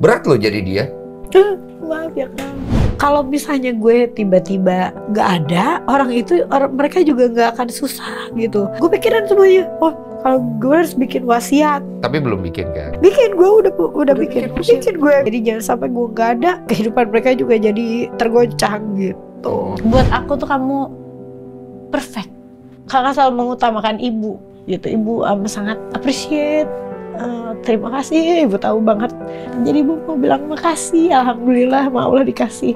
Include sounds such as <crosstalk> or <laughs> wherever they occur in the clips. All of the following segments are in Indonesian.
Berat loh jadi dia. Eh, maaf ya kan. Kalau misalnya gue tiba-tiba gak ada, orang itu orang, mereka juga gak akan susah gitu. Gue pikiran semuanya. Oh, kalau gue harus bikin wasiat. Tapi belum bikin kan? Bikin gue udah udah, udah bikin. Bikin, bikin gue. Jadi jangan sampai gue gak ada kehidupan mereka juga jadi tergoncang gitu. Oh. Buat aku tuh kamu perfect. Kakak selalu mengutamakan ibu gitu. Ibu um, sangat appreciate Eh, terima kasih ibu tahu banget jadi ibu mau bilang makasih alhamdulillah maulah dikasih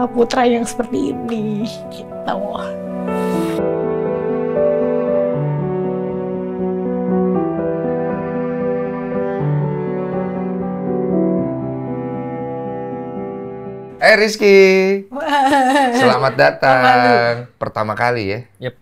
eh, putra yang seperti ini gitu Eh hey Rizky, selamat datang. Pertama kali ya. Yep.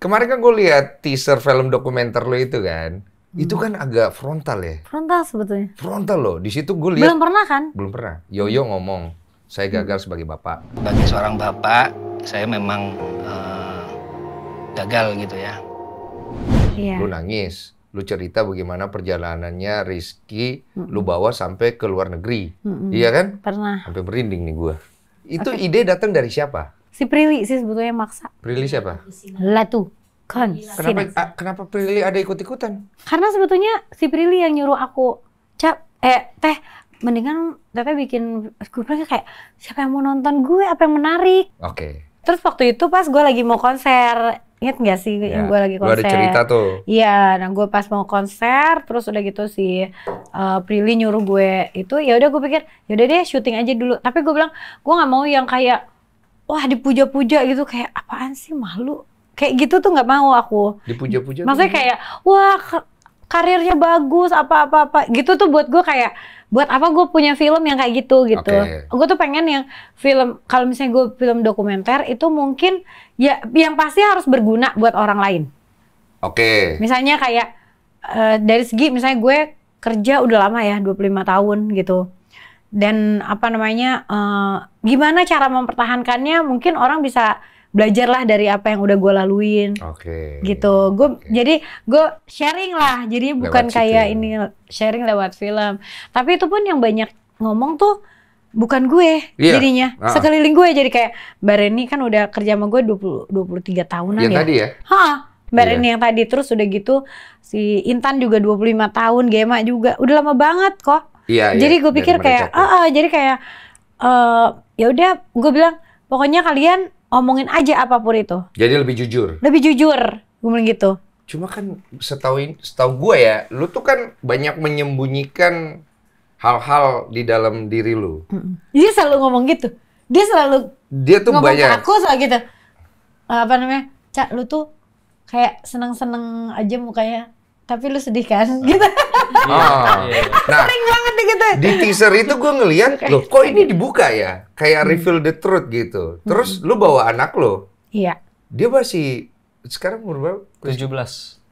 Kemarin kan gue lihat teaser film dokumenter lo itu kan. Itu hmm. kan agak frontal ya. Frontal sebetulnya. Frontal loh. Di situ gue lihat. Belum pernah kan? Belum pernah. Yoyo ngomong, saya hmm. gagal sebagai bapak. Bagi seorang bapak, saya memang uh, gagal gitu ya. Iya. Lu nangis, lu cerita bagaimana perjalanannya Rizky, -mm. lu bawa sampai ke luar negeri, -mm. iya kan? Pernah. Sampai merinding nih gua. Itu okay. ide datang dari siapa? Si Prilly sih sebetulnya maksa. Prilly siapa? Latu. Konsin. Kenapa, a, kenapa Prilly ada ikut-ikutan? Karena sebetulnya si Prilly yang nyuruh aku, cap, eh, teh, mendingan teteh bikin gue kayak siapa yang mau nonton gue, apa yang menarik. Oke. Okay. Terus waktu itu pas gue lagi mau konser, inget gak sih iya. yang gue lagi konser? Gue ada cerita tuh. Iya, nah gue pas mau konser, terus udah gitu si uh, Prilly nyuruh gue itu, ya udah gue pikir, ya udah deh syuting aja dulu. Tapi gue bilang, gue gak mau yang kayak wah dipuja-puja gitu kayak apaan sih malu kayak gitu tuh nggak mau aku. Dipuja-puja. Maksudnya tuh. kayak wah karirnya bagus apa apa apa gitu tuh buat gue kayak buat apa gue punya film yang kayak gitu gitu okay. gue tuh pengen yang film kalau misalnya gue film dokumenter itu mungkin ya yang pasti harus berguna buat orang lain oke okay. misalnya kayak uh, dari segi misalnya gue kerja udah lama ya 25 tahun gitu dan apa namanya uh, gimana cara mempertahankannya mungkin orang bisa belajarlah dari apa yang udah gue laluin. Oke. Okay. Gitu. Gue okay. jadi gue sharing lah. Jadi bukan lewat kayak ya. ini sharing lewat film. Tapi itu pun yang banyak ngomong tuh bukan gue iya. jadinya. Uh -uh. Sekeliling gue jadi kayak Mbak Reni kan udah kerja sama gue 20 23 tahunan yang ya. tadi ya? Hah. Mbak iya. Reni yang tadi terus udah gitu si Intan juga 25 tahun, Gema juga. Udah lama banget kok. Iya. iya. jadi iya. gue pikir kayak, "Ah, uh jadi kayak uh, ya udah gue bilang pokoknya kalian omongin aja apapun itu. Jadi lebih jujur. Lebih jujur, gue bilang gitu. Cuma kan setahu setahu gue ya, lu tuh kan banyak menyembunyikan hal-hal di dalam diri lu. Dia selalu ngomong gitu. Dia selalu dia tuh ngomong banyak. aku selalu gitu. Apa namanya? Cak, lu tuh kayak seneng-seneng aja mukanya tapi lu sedih kan oh. <laughs> gitu. Oh. nah, sering banget nih, gitu. Di teaser itu gue ngeliat, loh kok ini dibuka ya? Kayak hmm. reveal the truth gitu. Hmm. Terus lu bawa anak lo. Iya. Dia masih sekarang umur berapa? tujuh belas,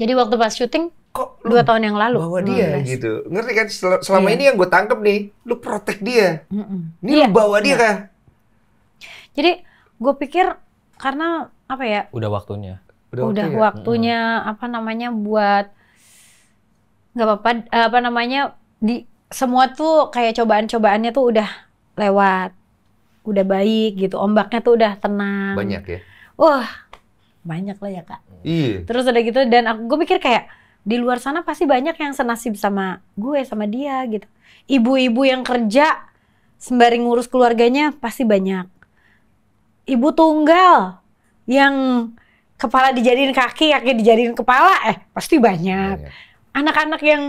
Jadi waktu pas syuting kok dua tahun yang lalu bawa dia 15. gitu. Ngerti kan Sel selama yeah. ini yang gue tangkep nih, lu protek dia. Mm Ini yeah. lu iya. bawa dia yeah. Iya. kan? Jadi gue pikir karena apa ya? Udah waktunya udah, udah waktu ya? waktunya hmm. apa namanya buat nggak apa-apa apa namanya di semua tuh kayak cobaan-cobaannya tuh udah lewat udah baik gitu ombaknya tuh udah tenang banyak ya wah banyak lah ya kak iya terus udah gitu dan aku gue pikir kayak di luar sana pasti banyak yang senasib sama gue sama dia gitu ibu-ibu yang kerja sembari ngurus keluarganya pasti banyak ibu tunggal yang kepala dijadiin kaki, kaki dijadiin kepala, eh pasti banyak. Iya, iya. Anak-anak ya, ya. yang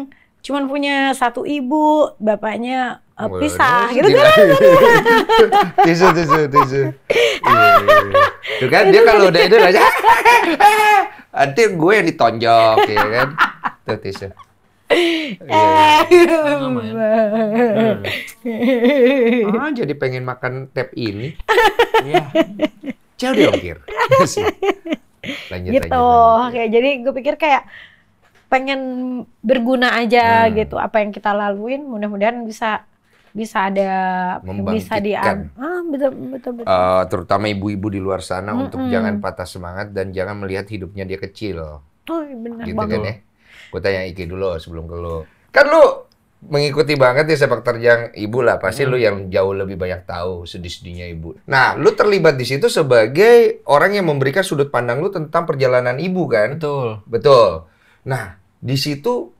cuma punya satu ibu, bapaknya uh, pisah, gitu kan? <laughs> tisu, tisu, tisu. Tuh kan dia kalau udah itu aja, <laughs> nanti gue yang ditonjok, ya kan? Tuh tisu. Yeah. Ah, jadi pengen makan tap ini. Yeah. Jauh diongkir. <laughs> lanjut, gitu lanjut, kayak jadi gue pikir kayak pengen berguna aja hmm. gitu apa yang kita laluin mudah-mudahan bisa bisa ada bisa di ah, betul betul, betul. Uh, terutama ibu-ibu di luar sana hmm, untuk untuk hmm. jangan patah semangat dan jangan melihat hidupnya dia kecil. Oh, benar gitu kan banget. kan ya. Gue tanya Iki dulu sebelum ke lu. Kan lu mengikuti banget ya sepak terjang ibu lah pasti hmm. lu yang jauh lebih banyak tahu sedih-sedihnya ibu. Nah, lu terlibat di situ sebagai orang yang memberikan sudut pandang lu tentang perjalanan ibu kan? Betul. Betul. Nah, di situ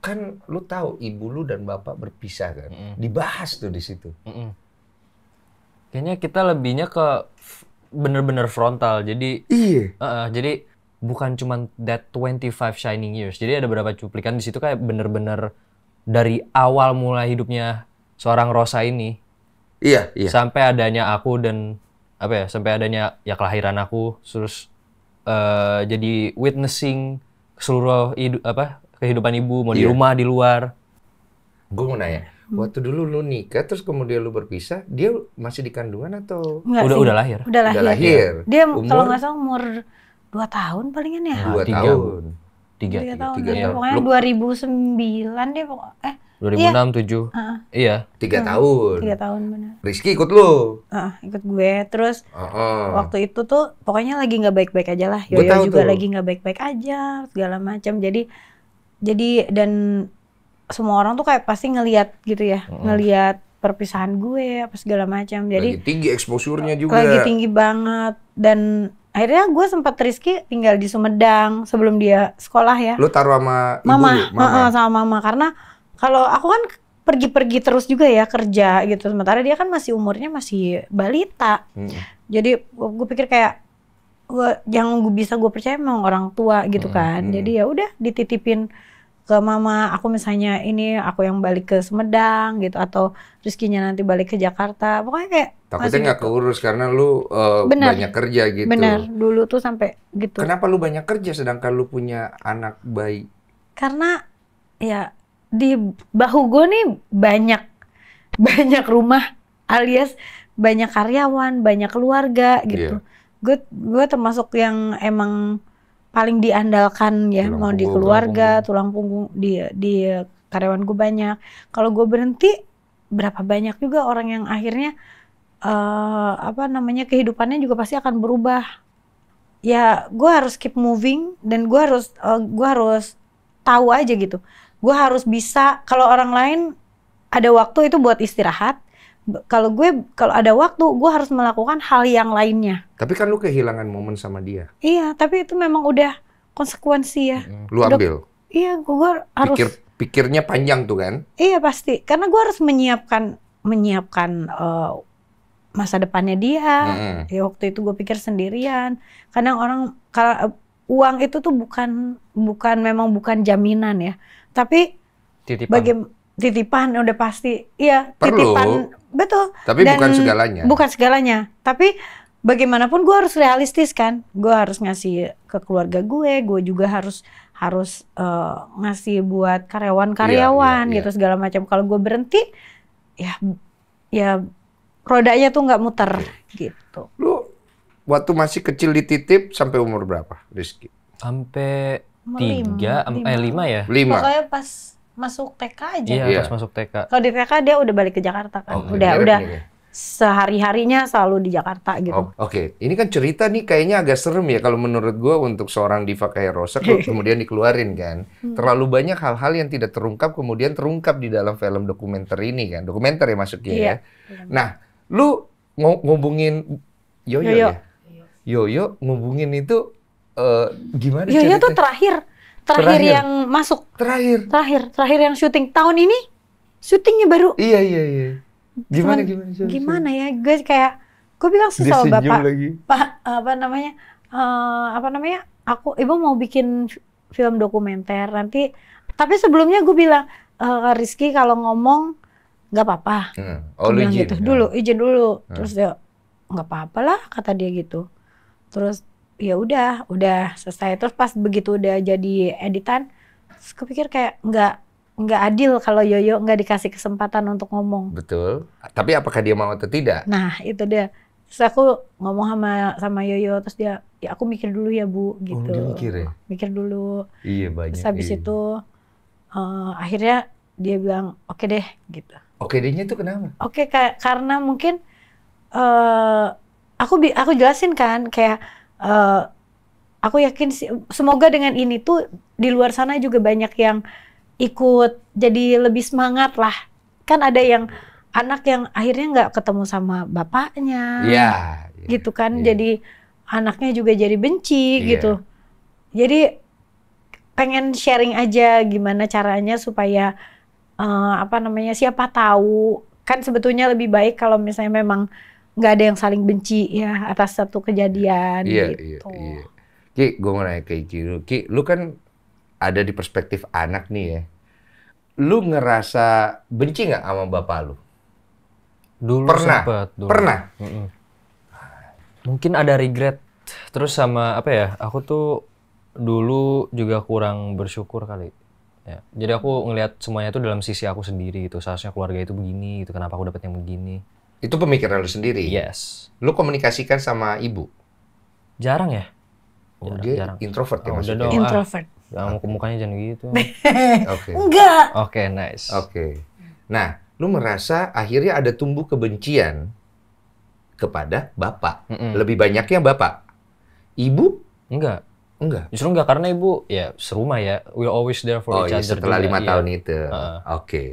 kan lu tahu ibu lu dan bapak berpisah kan? Mm Dibahas tuh di situ. Mm Kayaknya kita lebihnya ke bener-bener frontal. Jadi Iya. Uh jadi bukan cuma that 25 shining years. Jadi ada beberapa cuplikan di situ kayak bener-bener dari awal mulai hidupnya seorang Rosa ini. Iya, iya. Sampai adanya aku dan apa ya, sampai adanya ya kelahiran aku terus uh, jadi witnessing seluruh hidup apa kehidupan ibu mau iya. di rumah di luar. Gue mau nanya, waktu dulu lu nikah terus kemudian lu berpisah, dia masih di kandungan atau Enggak udah sih. udah lahir? Udah lahir. Udah lahir. Dia kalau nggak salah umur dua tahun palingan ya. Dua tahun tiga tiga, tahun, tiga ya, tahun. Pokoknya dua ribu sembilan deh pokok eh iya. dua ribu enam tujuh iya tiga hmm. tahun tiga tahun benar Rizky ikut lu uh, ikut gue terus uh -uh. waktu itu tuh pokoknya lagi nggak baik baik aja lah Yoyo juga tuh. lagi nggak baik baik aja segala macam jadi jadi dan semua orang tuh kayak pasti ngelihat gitu ya uh -uh. ngelihat perpisahan gue apa segala macam jadi lagi tinggi eksposurnya juga lagi tinggi banget dan akhirnya gue sempat Rizky tinggal di Sumedang sebelum dia sekolah ya. Lu taruh sama ibu mama, lu, mama. Ya? sama mama karena kalau aku kan pergi-pergi terus juga ya kerja gitu. Sementara dia kan masih umurnya masih balita. Hmm. Jadi gue pikir kayak gue yang gue bisa gue percaya emang orang tua gitu hmm. kan. Jadi ya udah dititipin ke mama aku misalnya ini aku yang balik ke Sumedang gitu atau Rizkinya nanti balik ke Jakarta pokoknya kayak takutnya nggak gitu. keurus karena lu uh, bener, banyak kerja gitu benar dulu tuh sampai gitu kenapa lu banyak kerja sedangkan lu punya anak bayi karena ya di bahu gue nih banyak banyak rumah alias banyak karyawan banyak keluarga gitu yeah. gue gue termasuk yang emang paling diandalkan ya tulang mau di keluarga tulang punggung, tulang punggung di di karyawan gue banyak kalau gue berhenti berapa banyak juga orang yang akhirnya uh, apa namanya kehidupannya juga pasti akan berubah ya gue harus keep moving dan gue harus uh, gue harus tahu aja gitu gue harus bisa kalau orang lain ada waktu itu buat istirahat kalau gue kalau ada waktu gue harus melakukan hal yang lainnya. Tapi kan lu kehilangan momen sama dia. Iya, tapi itu memang udah konsekuensi ya. Lu ambil. Udah, iya, gue harus. Pikir, pikirnya panjang tuh kan? Iya pasti, karena gue harus menyiapkan menyiapkan uh, masa depannya dia. Hmm. Ya waktu itu gue pikir sendirian. Kadang orang kalau eh, uang itu tuh bukan bukan memang bukan jaminan ya, tapi Titipan. Bagaimana titipan udah pasti iya Perlu. titipan betul tapi Dan bukan segalanya bukan segalanya tapi bagaimanapun gue harus realistis kan gue harus ngasih ke keluarga gue gue juga harus harus uh, ngasih buat karyawan-karyawan iya, iya, gitu iya. segala macam kalau gue berhenti ya ya rodanya tuh nggak muter Oke. Iya. gitu lu waktu masih kecil dititip sampai umur berapa Rizky sampai tiga lima. eh lima ya lima pokoknya pas masuk TK aja. Iya, yeah. pas masuk TK. Kalau di TK dia udah balik ke Jakarta kan. Oh, udah iya, udah iya, iya. sehari-harinya selalu di Jakarta gitu. Oh, Oke, okay. ini kan cerita nih kayaknya agak serem ya kalau menurut gue untuk seorang diva kayak Rosa <laughs> kemudian dikeluarin kan. Hmm. Terlalu banyak hal-hal yang tidak terungkap kemudian terungkap di dalam film dokumenter ini kan. Dokumenter ya masuknya iya. ya. Nah, lu ng ngubungin Yoyo, Yoyo ya? Yoyo ngubungin itu uh, gimana Yoyo cerita? tuh terakhir terakhir, terakhir yang masuk. Terakhir. Terakhir, terakhir yang syuting tahun ini syutingnya baru. Iya iya iya. Gimana Cuman, gimana? Syuting? Gimana ya? Gue kayak gue bilang sih sama bapak. Lagi. Pak apa namanya? Uh, apa namanya? Aku ibu mau bikin film dokumenter nanti. Tapi sebelumnya gue bilang uh, Rizky kalau ngomong nggak apa-apa. Hmm. Oh, gitu dulu, hmm. izin dulu. Hmm. Terus dia nggak apa apalah kata dia gitu. Terus ya udah udah selesai terus pas begitu udah jadi editan terus pikir kayak nggak nggak adil kalau Yoyo nggak dikasih kesempatan untuk ngomong betul tapi apakah dia mau atau tidak nah itu dia terus aku ngomong sama sama Yoyo terus dia ya aku mikir dulu ya bu oh, gitu oh, mikir ya mikir dulu iya banyak terus habis iya. itu uh, akhirnya dia bilang oke okay deh gitu oke okay dehnya itu kenapa oke okay, karena mungkin uh, aku aku jelasin kan kayak Eh, aku yakin sih semoga dengan ini tuh di luar sana juga banyak yang ikut jadi lebih semangat lah kan ada yang anak yang akhirnya nggak ketemu sama bapaknya ya, yeah, gitu kan yeah. jadi anaknya juga jadi benci yeah. gitu jadi pengen sharing aja gimana caranya supaya uh, apa namanya siapa tahu kan sebetulnya lebih baik kalau misalnya memang nggak ada yang saling benci ya atas satu kejadian iya, gitu. Iya, iya. Ki, gue mau nanya ke Iki dulu. Ki, lu kan ada di perspektif anak nih ya. Lu ngerasa benci nggak sama bapak lu? Dulu pernah, sempet, dulu. pernah. Mm -mm. Mungkin ada regret. Terus sama apa ya? Aku tuh dulu juga kurang bersyukur kali. Ya. Jadi aku ngelihat semuanya itu dalam sisi aku sendiri gitu. Seharusnya keluarga itu begini gitu. Kenapa aku dapat yang begini? Itu pemikiran lu sendiri. Yes. Lu komunikasikan sama ibu? Jarang ya. Oh, jarang, dia jarang. introvert ya oh, maksudnya. Dong, introvert. Ah, muka mukanya jangan gitu. <laughs> Oke. okay. Enggak. Oke, okay, nice. Oke. Okay. Nah, lu merasa akhirnya ada tumbuh kebencian kepada bapak. Mm -mm. Lebih banyaknya bapak. Ibu? Enggak. Enggak. Justru enggak karena ibu ya serumah ya. We always there for oh, each iya, other. Oh, iya, setelah lima tahun iya. itu. Uh. Oke. Okay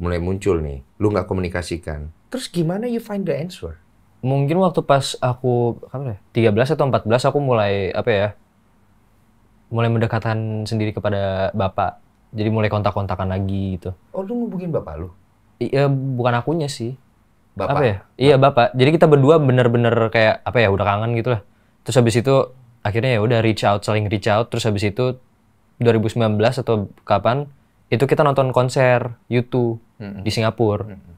mulai muncul nih, lu nggak komunikasikan. Terus gimana you find the answer? Mungkin waktu pas aku apa ya, 13 atau 14 aku mulai apa ya? Mulai mendekatan sendiri kepada bapak. Jadi mulai kontak-kontakan lagi gitu. Oh, lu ngubungin bapak lu? Iya, bukan akunya sih. Bapak. Apa ya? Bapak. Iya, bapak. Jadi kita berdua bener-bener kayak apa ya, udah kangen gitu lah. Terus habis itu akhirnya ya udah reach out, saling reach out. Terus habis itu 2019 atau kapan itu kita nonton konser YouTube mm -hmm. di Singapura. Mm -hmm.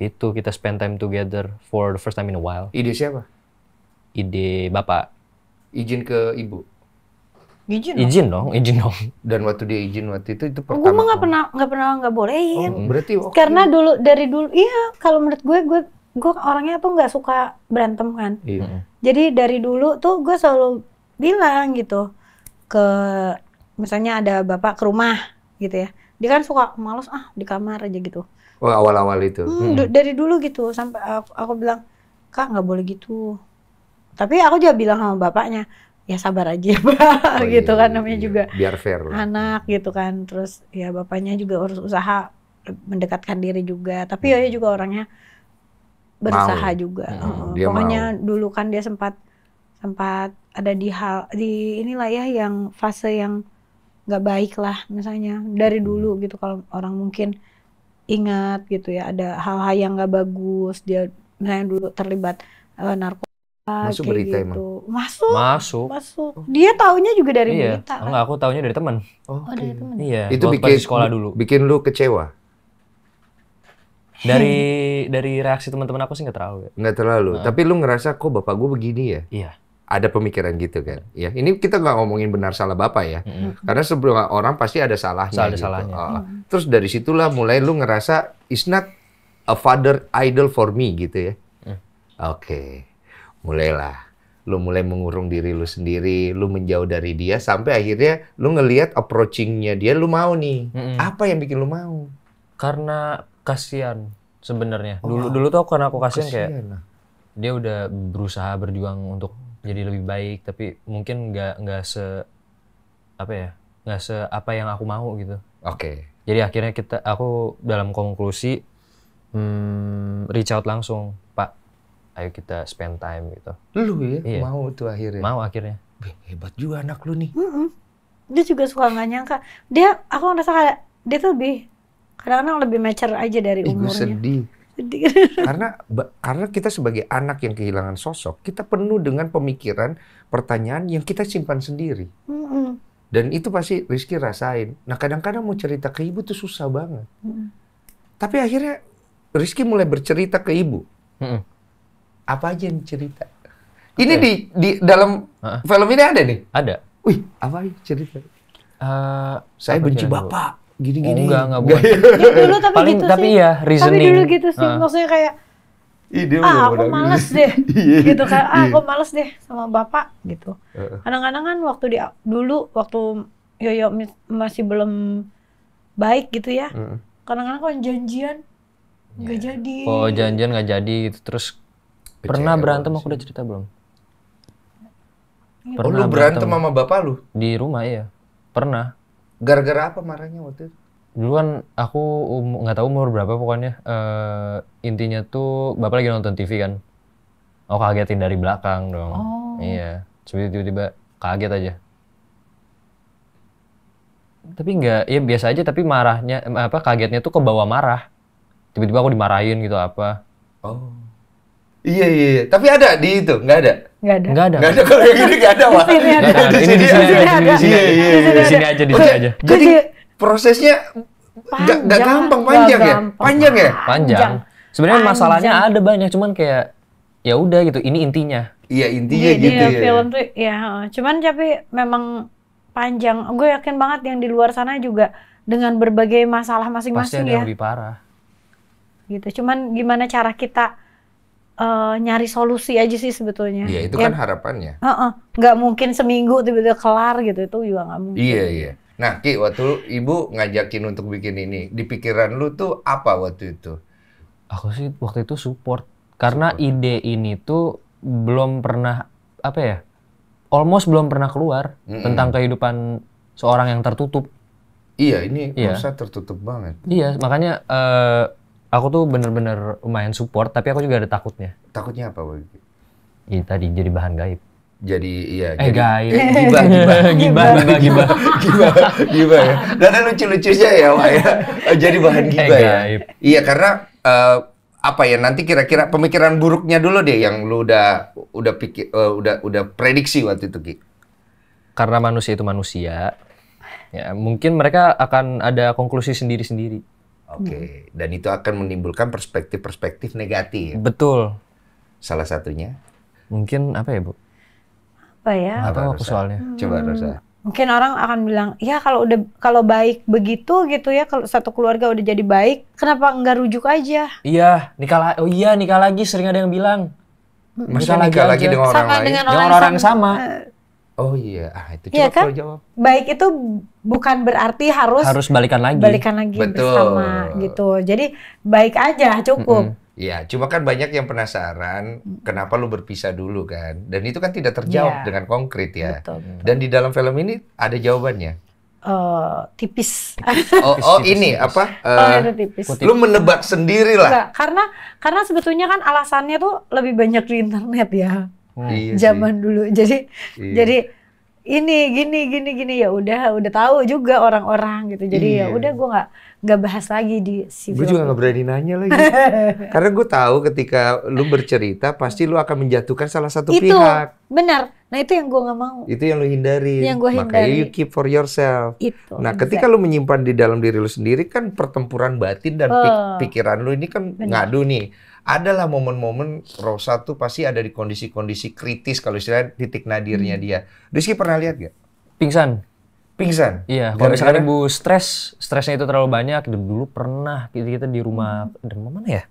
Itu kita spend time together for the first time in a while. Ide siapa? Ide bapak. Izin ke ibu. Izin, izin dong, izin dong. Dan waktu dia izin waktu itu itu pertama. Gue mah nggak pernah nggak pernah nggak bolehin. Oh, berarti waktu karena dulu dari dulu iya kalau menurut gue gue gue orangnya tuh nggak suka berantem kan. Iya. Jadi dari dulu tuh gue selalu bilang gitu ke misalnya ada bapak ke rumah gitu ya. Dia kan suka malas ah di kamar aja gitu. Oh awal-awal itu. Hmm, hmm. Dari dulu gitu sampai eh, aku, aku bilang kak nggak boleh gitu. Tapi aku juga bilang sama bapaknya ya sabar aja <laughs> pak oh, iya, gitu kan, iya, kan namanya iya. juga biar fair lah. anak gitu kan terus ya bapaknya juga harus usaha mendekatkan diri juga tapi hmm. ya juga orangnya berusaha mau. juga hmm, uh, pokoknya mau. dulu kan dia sempat sempat ada di hal di inilah ya yang fase yang nggak baik lah misalnya dari hmm. dulu gitu kalau orang mungkin ingat gitu ya ada hal-hal yang nggak bagus dia misalnya dulu terlibat uh, narkoba masuk kayak berita gitu. emang masuk masuk masuk dia taunya juga dari iya. berita kan? enggak aku taunya dari teman oh, oh dari teman iya itu bikin sekolah dulu bikin lu kecewa dari <laughs> dari reaksi teman-teman aku sih nggak terlalu ya. nggak terlalu nah. tapi lu ngerasa kok bapak gue begini ya iya ada pemikiran gitu kan hmm. ya ini kita nggak ngomongin benar salah bapak ya mm karena sebelum orang pasti ada salahnya Salah gitu. salahnya oh. mm terus dari situlah mulai lu ngerasa is not a father idol for me gitu ya mm. oke okay. mulailah lu mulai mengurung diri lu sendiri lu menjauh dari dia sampai akhirnya lu ngelihat approachingnya dia lu mau nih mm-hmm. apa yang bikin lu mau karena kasihan sebenarnya oh, dulu dulu tuh aku karena aku kasihan, kasihan kayak lah. dia udah berusaha berjuang untuk jadi lebih baik tapi mungkin nggak nggak se apa ya nggak se apa yang aku mau gitu oke okay. jadi akhirnya kita aku dalam konklusi hmm, reach out langsung pak ayo kita spend time gitu lu ya iya. mau tuh akhirnya mau akhirnya hebat juga anak lu nih mm -hmm. dia juga suka nggak nyangka dia aku ngerasa kayak dia tuh lebih kadang-kadang lebih mature aja dari Ih, umurnya. Gue sedih. Karena karena kita sebagai anak yang kehilangan sosok, kita penuh dengan pemikiran, pertanyaan yang kita simpan sendiri. Mm -mm. Dan itu pasti Rizky rasain. Nah kadang-kadang mau cerita ke ibu tuh susah banget. Mm Tapi akhirnya Rizky mulai bercerita ke ibu. Mm Apa aja yang cerita? Okay. Ini di di dalam uh -uh. film ini ada nih. Ada. Wih, apa cerita? Uh, saya benci bapak gini-gini. Oh, enggak, enggak buat. ya, dulu tapi Paling, gitu tapi sih. ya, reasoning. Tapi dulu gitu sih, uh. maksudnya kayak Ide ah aku males gitu. deh <laughs> iya, gitu kan ah iya. aku males deh sama bapak gitu kadang-kadang kan waktu di dulu waktu Yoyo masih belum baik gitu ya kadang-kadang kan janjian nggak yeah. jadi oh janjian nggak jadi gitu terus Kecewa pernah berantem aku udah cerita belum pernah iya. oh, lu berantem, berantem sama bapak lu di rumah ya pernah Gara-gara apa marahnya waktu itu? Dulu kan aku um, nggak um, tahu umur berapa pokoknya. Uh, intinya tuh bapak lagi nonton TV kan. Oh kagetin dari belakang dong. Oh. Iya. Cuma tiba-tiba kaget aja. Tapi nggak, ya biasa aja. Tapi marahnya apa kagetnya tuh kebawa marah. Tiba-tiba aku dimarahin gitu apa. Oh. Iya iya. iya. Tapi ada di itu nggak ada. Nggak ada. Nggak ada. Nggak ada kalau yang gini nggak ada, Wak. Ini di Ini di sini aja, di sini aja. Di sini aja, di sini aja. Jadi prosesnya ya? nggak gampang panjang ya? Panjang ya? Panjang. Sebenarnya masalahnya ada banyak, cuman kayak ya udah gitu, ini intinya. Iya, intinya iya, gitu ya. film tuh ya, cuman tapi memang panjang. Gue yakin banget yang di luar sana juga dengan berbagai masalah masing-masing ya. Pasti yang lebih parah. Gitu. Cuman gimana cara kita uh, nyari solusi aja sih sebetulnya. Iya, itu ya, kan harapannya. Uh -uh. Nggak mungkin seminggu tiba-tiba kelar gitu, itu juga nggak mungkin. Iya, iya. Nah, Ki, waktu ibu ngajakin untuk bikin ini, di pikiran lu tuh apa waktu itu? Aku sih waktu itu support. Karena support. ide ini tuh belum pernah, apa ya, almost belum pernah keluar mm -mm. tentang kehidupan seorang yang tertutup. Iya, ini iya. tertutup banget. Iya, makanya... Uh, aku tuh bener-bener lumayan support, tapi aku juga ada takutnya. Takutnya apa, Boy? Iya tadi jadi bahan gaib. Jadi iya. Eh jadi, gaib. Eh, <laughs> gibah, gibah, <laughs> gibah, <laughs> gibah, gibah, gibah, ya. Dan nah, lucu-lucunya ya, Wak ya. Oh, jadi bahan eh, gibah ya. Iya karena uh, apa ya nanti kira-kira pemikiran buruknya dulu deh yang lu udah udah pikir uh, udah udah prediksi waktu itu Ki. Karena manusia itu manusia, ya mungkin mereka akan ada konklusi sendiri-sendiri Oke, okay. Hmm. dan itu akan menimbulkan perspektif-perspektif negatif. Betul. Salah satunya? Mungkin apa ya, Bu? Apa ya? Apa, apa soalnya? Hmm. Coba Rosa. Mungkin orang akan bilang, ya kalau udah kalau baik begitu gitu ya, kalau satu keluarga udah jadi baik, kenapa nggak rujuk aja? Iya, nikah oh iya nikah lagi sering ada yang bilang. Hmm. Masa nikah lagi, lagi dengan orang sama lain? Dengan orang, dengan orang sama. sama. Eh, Oh iya, ah, itu coba ya kan? jawab. Baik itu bukan berarti harus harus balikan lagi. Balikan lagi Betul. bersama gitu. Jadi baik aja cukup. Ya -hmm. Ya, cuma kan banyak yang penasaran kenapa lu berpisah dulu kan. Dan itu kan tidak terjawab ya. dengan konkret ya. Betul, betul. Dan di dalam film ini ada jawabannya. Uh, tipis. <laughs> Oh, oh tipis, ini tipis. apa? Uh, oh, eh, itu tipis. Lu menebak sendiri lah. Karena karena sebetulnya kan alasannya tuh lebih banyak di internet ya. Hmm. iya zaman sih. dulu. <laughs> Jadi iya. jadi ini gini gini gini ya udah udah tahu juga orang-orang gitu. Jadi ya iya. ya udah gue nggak nggak bahas lagi di si Gue juga nggak berani nanya lagi. <laughs> Karena gue tahu ketika lu bercerita pasti lu akan menjatuhkan salah satu itu, pihak. Benar. Nah itu yang gue nggak mau. Itu yang lu hindari. Yang gue hindari. Makanya you keep for yourself. Itu. Nah ketika lu menyimpan di dalam diri lu sendiri kan pertempuran batin dan oh. pikiran lu ini kan benar. ngadu nih adalah momen-momen Rosa tuh pasti ada di kondisi-kondisi kritis kalau istilah titik nadirnya hmm. dia. Rizky pernah lihat gak? Pingsan. Pingsan. Iya. Kalau misalkan ibu stres, stresnya itu terlalu banyak. Dulu pernah kita, kita di rumah, hmm. rumah mana ya?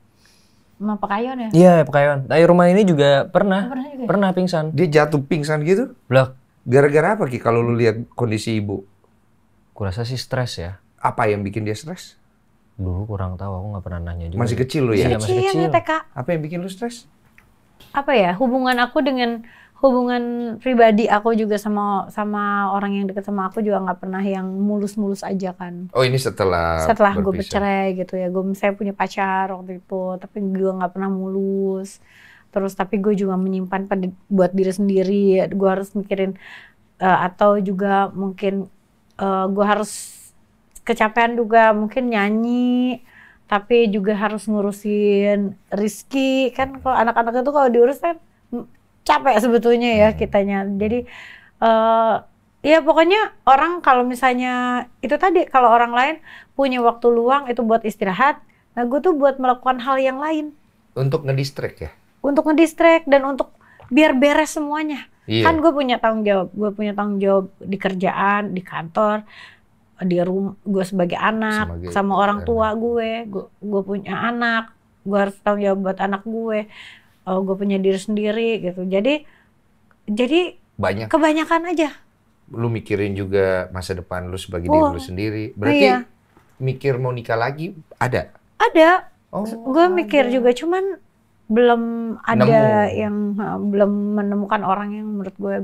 Rumah Pekayon ya? Iya Pekayon. Tapi nah, rumah ini juga pernah, oh, pernah, juga. Ya? pernah pingsan. Dia jatuh pingsan gitu? Belak. Gara-gara apa ki kalau lu lihat kondisi ibu? Kurasa sih stres ya. Apa yang bikin dia stres? dulu kurang tahu aku nggak pernah nanya juga masih kecil lu ya iya, masih kecil, Ya, TK. apa yang bikin lu stres apa ya hubungan aku dengan hubungan pribadi aku juga sama sama orang yang deket sama aku juga nggak pernah yang mulus-mulus aja kan. Oh ini setelah setelah gue bercerai gitu ya, gue saya punya pacar waktu itu, tapi gue nggak pernah mulus. Terus tapi gue juga menyimpan pada, buat diri sendiri, gue harus mikirin uh, atau juga mungkin uh, eh, gue harus kecapean juga mungkin nyanyi tapi juga harus ngurusin Rizky kan kalau anak-anak itu kalau diurus kan capek sebetulnya ya hmm. kitanya jadi uh, ya pokoknya orang kalau misalnya itu tadi kalau orang lain punya waktu luang itu buat istirahat nah gue tuh buat melakukan hal yang lain untuk ngedistrek ya untuk ngedistrek dan untuk biar beres semuanya iya. kan gue punya tanggung jawab gue punya tanggung jawab di kerjaan di kantor di rumah gue sebagai anak sebagai sama orang tua gue gue punya anak gue harus tanggung jawab buat anak gue uh, eh, gue punya diri sendiri gitu jadi jadi banyak kebanyakan aja lu mikirin juga masa depan lu sebagai oh, diri lu sendiri berarti iya. mikir mau nikah lagi ada ada oh, gue mikir juga cuman belum ada Nemu. yang belum menemukan orang yang menurut gue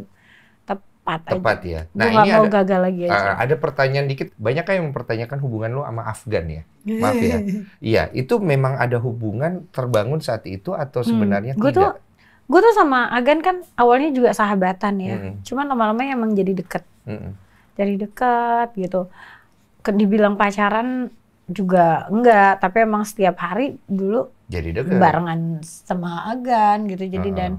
tepat. Tepat aja. ya. Nah, Gua ini mau ada, gagal lagi eh, aja. Uh, ada pertanyaan dikit, banyak yang mempertanyakan hubungan lo sama Afgan ya? Maaf ya. <laughs> Iya, itu memang ada hubungan terbangun saat itu atau hmm, sebenarnya hmm. tidak? gue tuh sama Agan kan awalnya juga sahabatan ya. Hmm. Cuman lama-lama ya emang jadi deket. Hmm. Jadi deket gitu. Dibilang pacaran juga enggak, tapi emang setiap hari dulu jadi deket. barengan sama Agan gitu. Jadi uh dan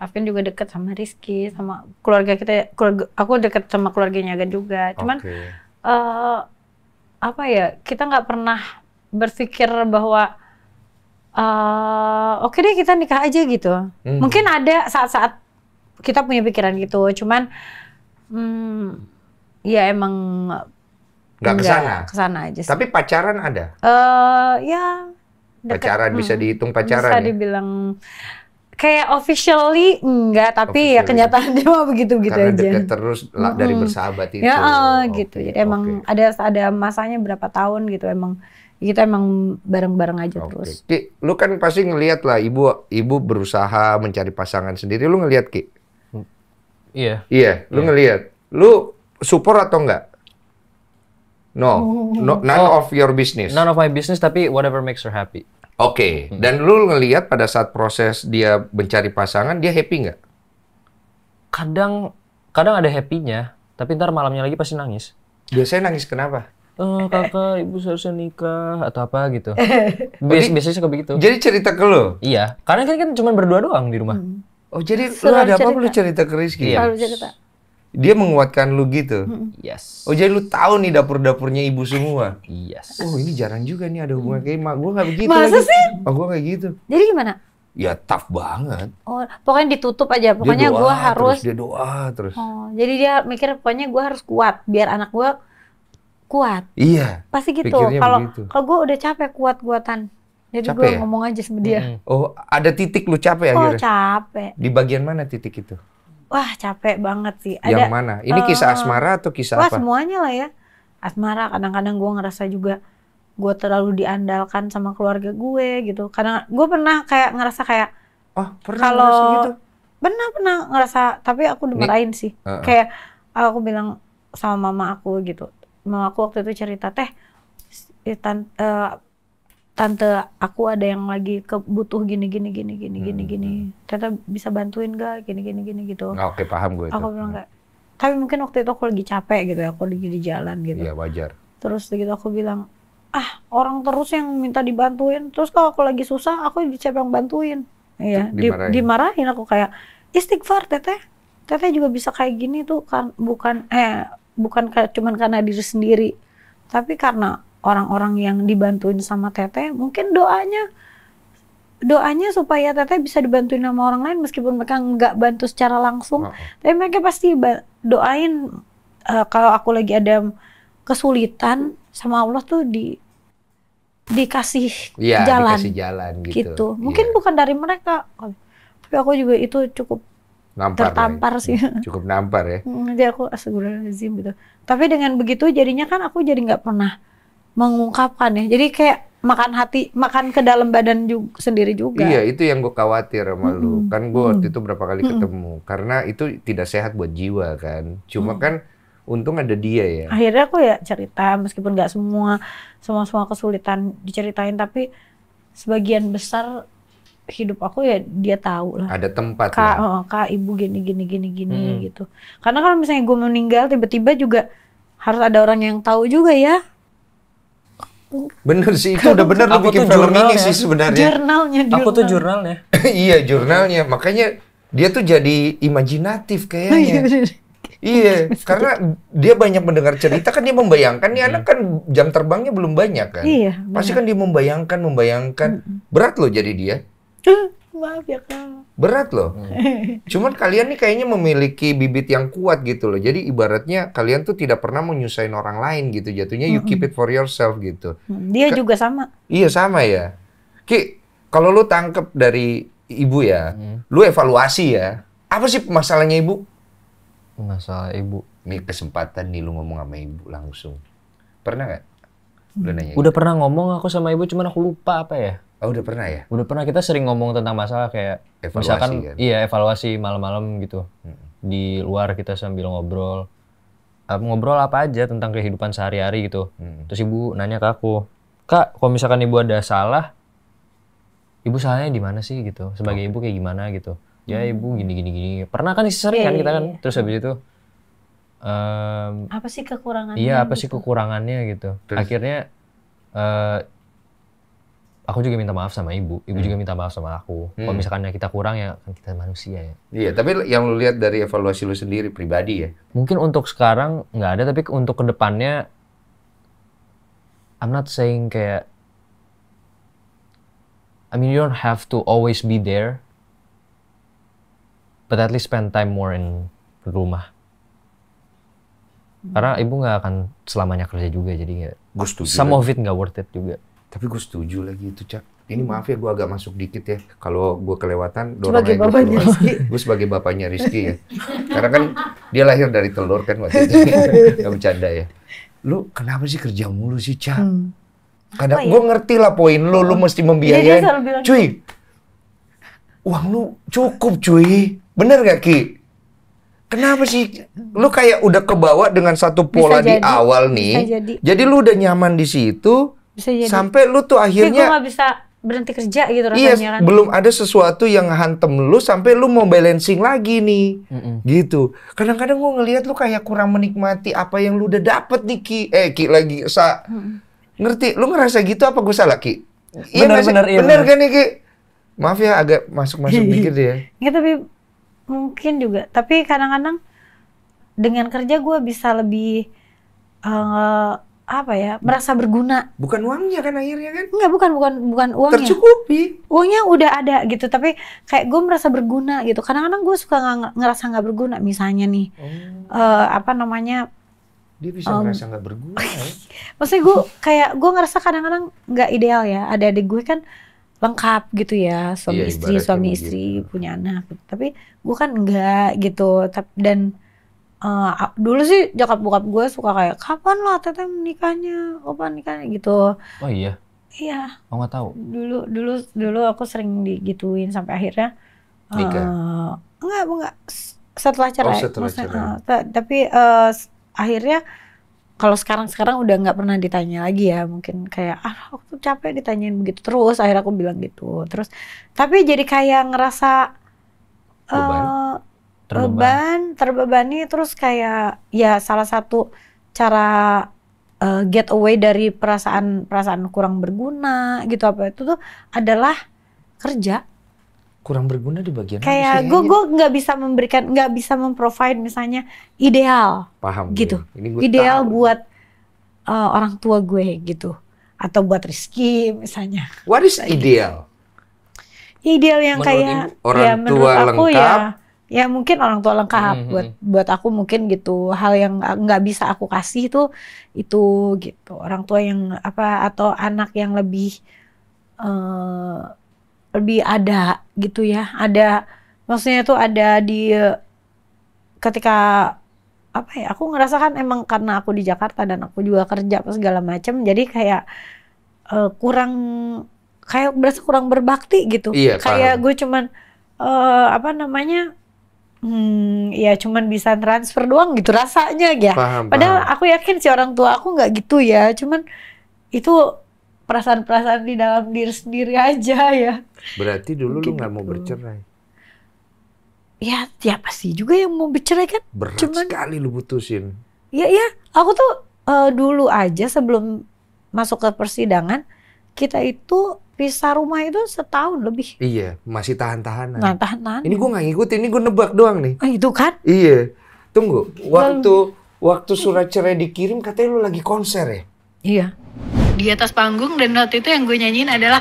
Afgan juga deket sama Rizky, sama keluarga kita. Keluarga, aku deket sama keluarganya Agan juga. Cuman okay. uh, eh, apa ya? Kita nggak pernah berpikir bahwa uh, oke okay deh kita nikah aja gitu. Hmm. Mungkin ada saat-saat kita punya pikiran gitu. Cuman hmm, ya emang nggak kesana. Kesana aja. Sih. Tapi pacaran ada. uh, ya. Deket, pacaran hmm, bisa dihitung pacaran. Bisa ya? dibilang. Ya? kayak officially enggak tapi ya officially. ya kenyataannya mah begitu begitu Karena aja dekat terus mm-hmm. dari bersahabat ya, itu ya oh, eh, okay. gitu jadi okay. emang ada ada masanya berapa tahun gitu emang kita gitu emang bareng-bareng aja okay. terus Ki lu kan pasti ngelihat lah ibu ibu berusaha mencari pasangan sendiri lu ngelihat Ki iya yeah. iya yeah, lu yeah. ngelihat lu support atau enggak no, <laughs> no none oh. of your business none of my business tapi whatever makes her happy Oke, okay. dan lu ngelihat pada saat proses dia mencari pasangan, dia happy nggak? Kadang, kadang ada happy-nya, tapi ntar malamnya lagi pasti nangis. Biasanya nangis kenapa? Oh, kakak, ibu seharusnya nikah atau apa gitu. <laughs> Bias, jadi, biasanya suka begitu. Jadi cerita ke lu? Iya, karena kan kan cuma berdua doang di rumah. Hmm. Oh jadi Selalu lu ada cerita. apa lu cerita ke Rizky? Iya. Selalu cerita dia menguatkan lu gitu. Hmm. Yes. Oh jadi lu tahu nih dapur-dapurnya ibu semua. Yes. Oh ini jarang juga nih ada hubungan kayak mak gue nggak begitu. Masa lagi. sih? Mak gue kayak gitu. Jadi gimana? Ya tough banget. Oh pokoknya ditutup aja. Pokoknya gue harus. dia doa terus. Oh jadi dia mikir pokoknya gue harus kuat biar anak gue kuat. Iya. Pasti gitu. Kalau kalau gue udah capek kuat kuatan. Jadi gue ya? ngomong aja sama dia. Hmm. Oh ada titik lu capek oh, akhirnya. Oh capek. Di bagian mana titik itu? wah capek banget sih. Ada, yang mana? Ini eh, kisah asmara atau kisah wah, apa? semuanya lah ya. Asmara kadang-kadang gue ngerasa juga gue terlalu diandalkan sama keluarga gue gitu. Karena gue pernah kayak ngerasa kayak oh pernah kalau gitu? pernah pernah ngerasa tapi aku dimarahin sih. Uh -uh. Kayak aku bilang sama mama aku gitu. Mama aku waktu itu cerita teh, uh, tante aku ada yang lagi kebutuh gini gini gini gini hmm. gini gini hmm. ternyata bisa bantuin gak gini gini gini gitu ah, oke okay, paham gue itu. aku bilang gak hmm. tapi mungkin waktu itu aku lagi capek gitu ya, aku lagi di jalan gitu iya wajar terus gitu aku bilang ah orang terus yang minta dibantuin terus kalau aku lagi susah aku siapa yang bantuin iya dimarahin. dimarahin aku kayak istighfar teteh teteh juga bisa kayak gini tuh kan bukan eh bukan kayak cuman karena diri sendiri tapi karena orang-orang yang dibantuin sama teteh mungkin doanya doanya supaya teteh bisa dibantuin sama orang lain meskipun mereka nggak bantu secara langsung oh. tapi mereka pasti doain uh, kalau aku lagi ada kesulitan sama Allah tuh di dikasih ya, jalan dikasih jalan gitu, gitu. Iya. mungkin ya. bukan dari mereka tapi aku juga itu cukup nampar ya. tertampar ya. sih hmm, cukup nampar ya <laughs> hmm, jadi aku astagfirullahaladzim gitu tapi dengan begitu jadinya kan aku jadi nggak pernah mengungkapkan ya. Jadi kayak makan hati, makan ke dalam badan juga, sendiri juga. Iya, itu yang gue khawatir sama mm-hmm. lu. Kan gue mm-hmm. waktu itu berapa kali mm-hmm. ketemu. Karena itu tidak sehat buat jiwa kan. Cuma mm-hmm. kan untung ada dia ya. Akhirnya aku ya cerita meskipun gak semua semua semua kesulitan diceritain tapi sebagian besar hidup aku ya dia tahu lah. Ada tempat kak, ya. Oh, kak ibu gini gini gini gini hmm. gitu. Karena kalau misalnya gue meninggal tiba-tiba juga harus ada orang yang tahu juga ya Bener sih, itu udah bener lu bikin film ini sih sebenarnya. Jurnalnya, jurnal. Aku tuh jurnalnya. <laughs> iya, jurnalnya. Makanya dia tuh jadi imajinatif kayaknya. <laughs> Iya. iya, karena dia banyak mendengar cerita kan dia membayangkan nih anak iya. kan jam terbangnya belum banyak kan. Iya. Pasti kan dia membayangkan, membayangkan. Berat loh jadi dia. <laughs> Maaf ya kak. Berat loh. <laughs> Cuman kalian nih kayaknya memiliki bibit yang kuat gitu loh. Jadi ibaratnya kalian tuh tidak pernah menyusahin orang lain gitu. Jatuhnya you keep it for yourself gitu. Dia Ka juga sama. Iya sama ya. Ki, kalau lu tangkep dari ibu ya, hmm. lu evaluasi ya. Apa sih masalahnya ibu? Masalah ibu. Ini kesempatan nih lu ngomong sama ibu langsung. Pernah gak? Udah hmm. nanya. Udah gitu. pernah ngomong aku sama ibu, cuman aku lupa apa ya. Oh udah pernah ya? Udah pernah kita sering ngomong tentang masalah kayak evaluasi, misalkan kan? iya evaluasi malam-malam gitu hmm. di luar kita sambil ngobrol ngobrol apa aja tentang kehidupan sehari-hari gitu. Hmm. Terus ibu nanya ke aku, kak kalau misalkan ibu ada salah, ibu salahnya di mana sih gitu? Sebagai okay. ibu kayak gimana gitu? Ya hmm. ibu gini gini gini. Pernah kan sering iya, kan iya, kita kan. Iya, Terus habis itu um, apa sih kekurangannya? Iya apa gitu? sih kekurangannya gitu? Terus. Akhirnya uh, aku juga minta maaf sama ibu, ibu hmm. juga minta maaf sama aku. Hmm. Kalau misalkan kita kurang ya kan kita manusia ya. Iya, tapi yang lu lihat dari evaluasi lu sendiri pribadi ya. Mungkin untuk sekarang nggak ada, tapi untuk kedepannya, I'm not saying kayak, I mean you don't have to always be there, but at least spend time more in rumah. Karena ibu nggak akan selamanya kerja juga, jadi nggak. Some of it nggak worth it juga. Tapi gue setuju lagi itu, Cak. Ini maaf ya gue agak masuk dikit ya. Kalau gue kelewatan, dorong gue sebagai Rizky. <laughs> Gue sebagai bapaknya Rizky ya. Karena kan dia lahir dari telur kan waktu itu. Gak <laughs> bercanda ya. Lu kenapa sih kerja mulu sih, Cak? Hmm. Kadang ya? gue ngerti lah poin lu, lu mesti membiayain. Ya, cuy, gitu. uang lu cukup cuy. Bener gak Ki? Kenapa sih lu kayak udah kebawa dengan satu pola jadi, di awal nih? Jadi. jadi lu udah nyaman di situ, bisa jadi. Sampai lu tuh akhirnya gue gak bisa berhenti kerja gitu iya, rasanya iya, kan. belum ada sesuatu yang hantem lu sampai lu mau balancing lagi nih. Mm -mm. Gitu. Kadang-kadang gue ngelihat lu kayak kurang menikmati apa yang lu udah dapet nih Ki. Eh Ki lagi sa mm -mm. Ngerti? Lu ngerasa gitu apa gue salah Ki? Iya bener, bener, iya, bener kan nih Ki? Maaf ya agak masuk-masuk pikir <laughs> dia Ya iya, tapi mungkin juga. Tapi kadang-kadang dengan kerja gue bisa lebih uh, apa ya merasa berguna bukan uangnya kan akhirnya kan Enggak, bukan bukan bukan uangnya tercukupi uangnya udah ada gitu tapi kayak gue merasa berguna gitu kadang-kadang gue suka nggak ngerasa nggak berguna misalnya nih oh. uh, apa namanya dia bisa um, ngerasa nggak berguna <laughs> ya. maksudnya gue kayak gue ngerasa kadang-kadang nggak ideal ya ada adik gue kan lengkap gitu ya suami iya, istri suami istri gitu. punya anak gitu. tapi gue kan enggak gitu dan uh, dulu sih jakap bokap gue suka kayak kapan lah teteh menikahnya kapan nikahnya gitu oh iya iya aku oh, nggak tahu dulu dulu dulu aku sering digituin sampai akhirnya nikah eh, enggak enggak setelah oh, cerai oh, setelah cerai uh, tapi uh, akhirnya kalau sekarang sekarang udah nggak pernah ditanya lagi ya mungkin kayak ah aku tuh capek ditanyain begitu terus akhirnya aku bilang gitu terus tapi jadi kayak ngerasa eh uh, terbeban, terbebani terus kayak ya salah satu cara uh, get away dari perasaan perasaan kurang berguna gitu apa itu tuh adalah kerja kurang berguna di bagian kayak gue gue nggak bisa memberikan nggak bisa memprovide misalnya ideal paham gitu Ini gue ideal tahu. buat uh, orang tua gue gitu atau buat Rizky misalnya what is gitu. ideal ideal yang menurut kayak orang ya, tua menurut aku lengkap ya, ya mungkin orang tua lengkap mm -hmm. buat hmm. buat aku mungkin gitu hal yang nggak bisa aku kasih itu itu gitu orang tua yang apa atau anak yang lebih uh, lebih ada gitu ya ada maksudnya itu ada di ketika apa ya aku ngerasakan emang karena aku di Jakarta dan aku juga kerja apa segala macam jadi kayak uh, kurang kayak berasa kurang berbakti gitu iya, kayak gue cuman uh, apa namanya hmm ya cuman bisa transfer doang gitu rasanya ya. Paham, Padahal paham. aku yakin si orang tua aku nggak gitu ya, cuman itu perasaan-perasaan di dalam diri sendiri aja ya. Berarti dulu gitu. lu nggak mau gitu. bercerai. Ya, siapa ya sih juga yang mau bercerai kan? Berat cuman, sekali lu putusin. Iya, iya. Aku tuh uh, dulu aja sebelum masuk ke persidangan, kita itu pisah rumah itu setahun lebih. Iya, masih tahan-tahanan. Nah, tahan-tahanan. Ini gue nggak ngikutin, ini gue nebak doang nih. Oh, itu kan? Iya. Tunggu, waktu waktu surat cerai dikirim katanya lu lagi konser ya? Iya. Di atas panggung dan waktu itu yang gue nyanyiin adalah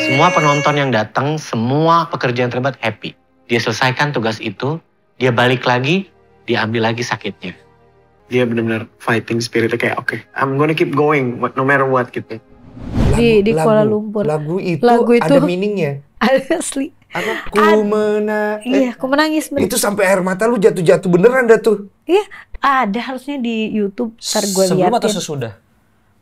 semua penonton yang datang, semua pekerja yang terlibat happy. Dia selesaikan tugas itu, dia balik lagi, dia ambil lagi sakitnya dia benar-benar fighting spiritnya kayak oke okay, I'm gonna keep going no matter what gitu lagu, di di lagu, Kuala Lumpur lagu itu, lagu itu ada meaningnya <laughs> asli aku Ad, mena eh, iya aku menangis bener. itu sampai air mata lu jatuh jatuh beneran dah tuh iya ada harusnya di YouTube ntar gue sebelum liatin. atau sesudah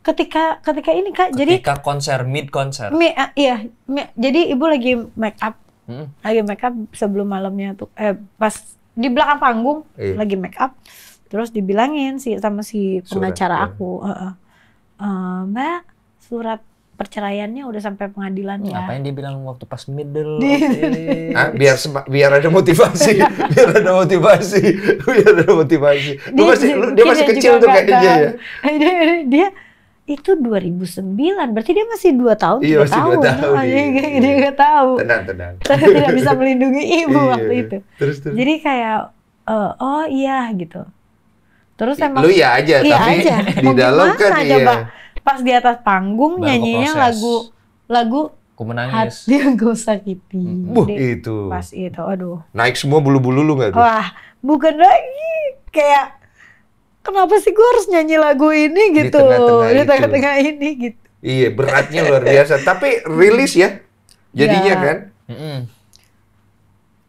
ketika ketika ini kak ketika jadi konser mid konser uh, iya mi, jadi ibu lagi make up hmm. lagi make up sebelum malamnya tuh eh pas di belakang panggung iya. lagi make up terus dibilangin sih sama si pengacara surat, iya. aku ya. uh, uh, mbak surat perceraiannya udah sampai pengadilan ya. Apa yang dia bilang waktu pas middle? Di... <laughs> ah, biar biar ada motivasi, iya. biar ada motivasi, <laughs> biar ada motivasi. Dia, masih, lu, dia masih kecil tuh kayaknya kan. ya. <laughs> Dia, dia itu 2009 berarti dia masih dua tahun iya, masih tahun, 2 ya? tahun nah, iya. dia, dia gak tahu tenang tenang tapi tidak bisa melindungi ibu iya, waktu itu terus, terus. jadi kayak uh, oh iya gitu Terus iya, emang lu ya aja iya tapi aja. di dalam kan iya. pas di atas panggung Baru nyanyinya proses. lagu lagu aku menangis. Hati <laughs> yang usah sakiti. Buh, Jadi, itu. Pas itu, aduh. Naik semua bulu-bulu lu gak tuh? Wah, bukan lagi. Kayak, kenapa sih gue harus nyanyi lagu ini gitu. Di tengah-tengah ini gitu. Iya, beratnya luar biasa. Tapi rilis ya, jadinya ya. kan?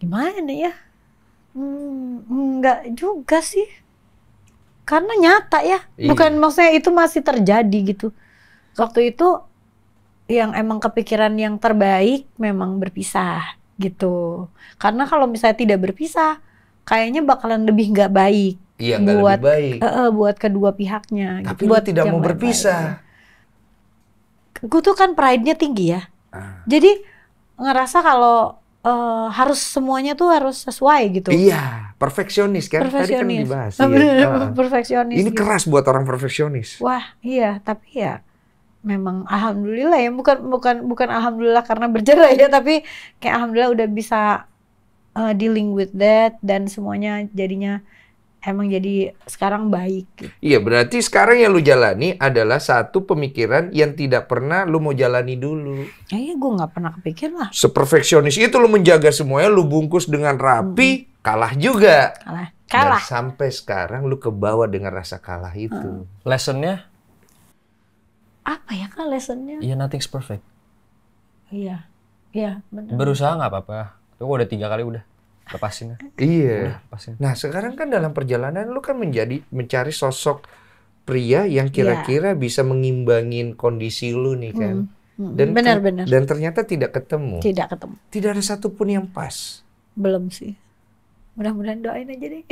Gimana ya? Hmm, enggak juga sih karena nyata ya iya. bukan maksudnya itu masih terjadi gitu waktu itu yang emang kepikiran yang terbaik memang berpisah gitu karena kalau misalnya tidak berpisah kayaknya bakalan lebih nggak baik iya, buat lebih baik. Uh, buat kedua pihaknya tapi gitu. buat tidak mau berpisah gue tuh kan pride-nya tinggi ya ah. jadi ngerasa kalau uh, harus semuanya tuh harus sesuai gitu. Iya, perfeksionis kan. Perfeksionis. Tadi kan dibahas. bener, ya. <laughs> perfeksionis. Ini gitu. keras buat orang perfeksionis. Wah, iya, tapi ya memang alhamdulillah ya bukan bukan bukan alhamdulillah karena bercerai ya tapi kayak alhamdulillah udah bisa uh, dealing with that dan semuanya jadinya emang jadi sekarang baik. Gitu. Iya, berarti sekarang yang lu jalani adalah satu pemikiran yang tidak pernah lu mau jalani dulu. Ya, iya, gue gak pernah kepikir lah. Seperfeksionis itu lu menjaga semuanya, lu bungkus dengan rapi, hmm. kalah juga. Kalah. Kalah. Dan sampai sekarang lu kebawa dengan rasa kalah itu. Hmm. Lessonnya? Apa ya kak lessonnya? Iya, yeah, nothing's perfect. Iya, iya benar. Berusaha nggak apa-apa. Gue udah tiga kali udah lepasin ya. Iya. lepasin. Nah, sekarang kan dalam perjalanan lu kan menjadi mencari sosok pria yang kira-kira yeah. bisa mengimbangin kondisi lu nih kan. Mm. Dan benar, ter benar. dan ternyata tidak ketemu. Tidak ketemu. Tidak ada satupun yang pas. Belum sih. Mudah-mudahan doain aja deh.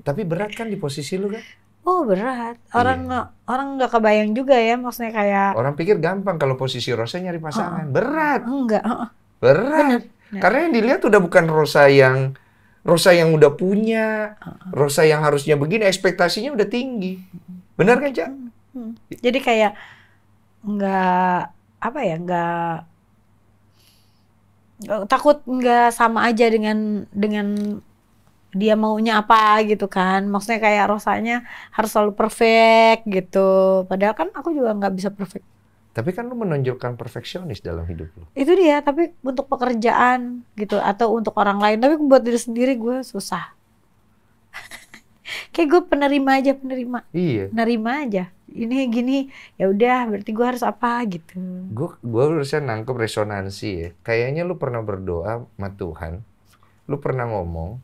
<laughs> Tapi berat kan di posisi lu kan? Oh berat. Orang iya. orang nggak kebayang juga ya maksudnya kayak. Orang pikir gampang kalau posisi Rosa nyari pasangan. Uh, berat. Enggak. Uh, berat. Benar. Karena yang dilihat udah bukan Rosa yang Rosa yang udah punya, Rosa yang harusnya begini, ekspektasinya udah tinggi. Benar kan, Cak? Hmm. Jadi kayak nggak apa ya, nggak takut nggak sama aja dengan dengan dia maunya apa gitu kan maksudnya kayak rosanya harus selalu perfect gitu padahal kan aku juga nggak bisa perfect tapi kan lu menonjolkan perfeksionis dalam hidup lu. Itu dia, tapi untuk pekerjaan gitu atau untuk orang lain, tapi buat diri sendiri gue susah. <laughs> Kayak gue penerima aja, penerima. Iya. Penerima aja. Ini gini, ya udah berarti gue harus apa gitu. Gue gue harusnya nangkep resonansi ya. Kayaknya lu pernah berdoa sama Tuhan, lu pernah ngomong,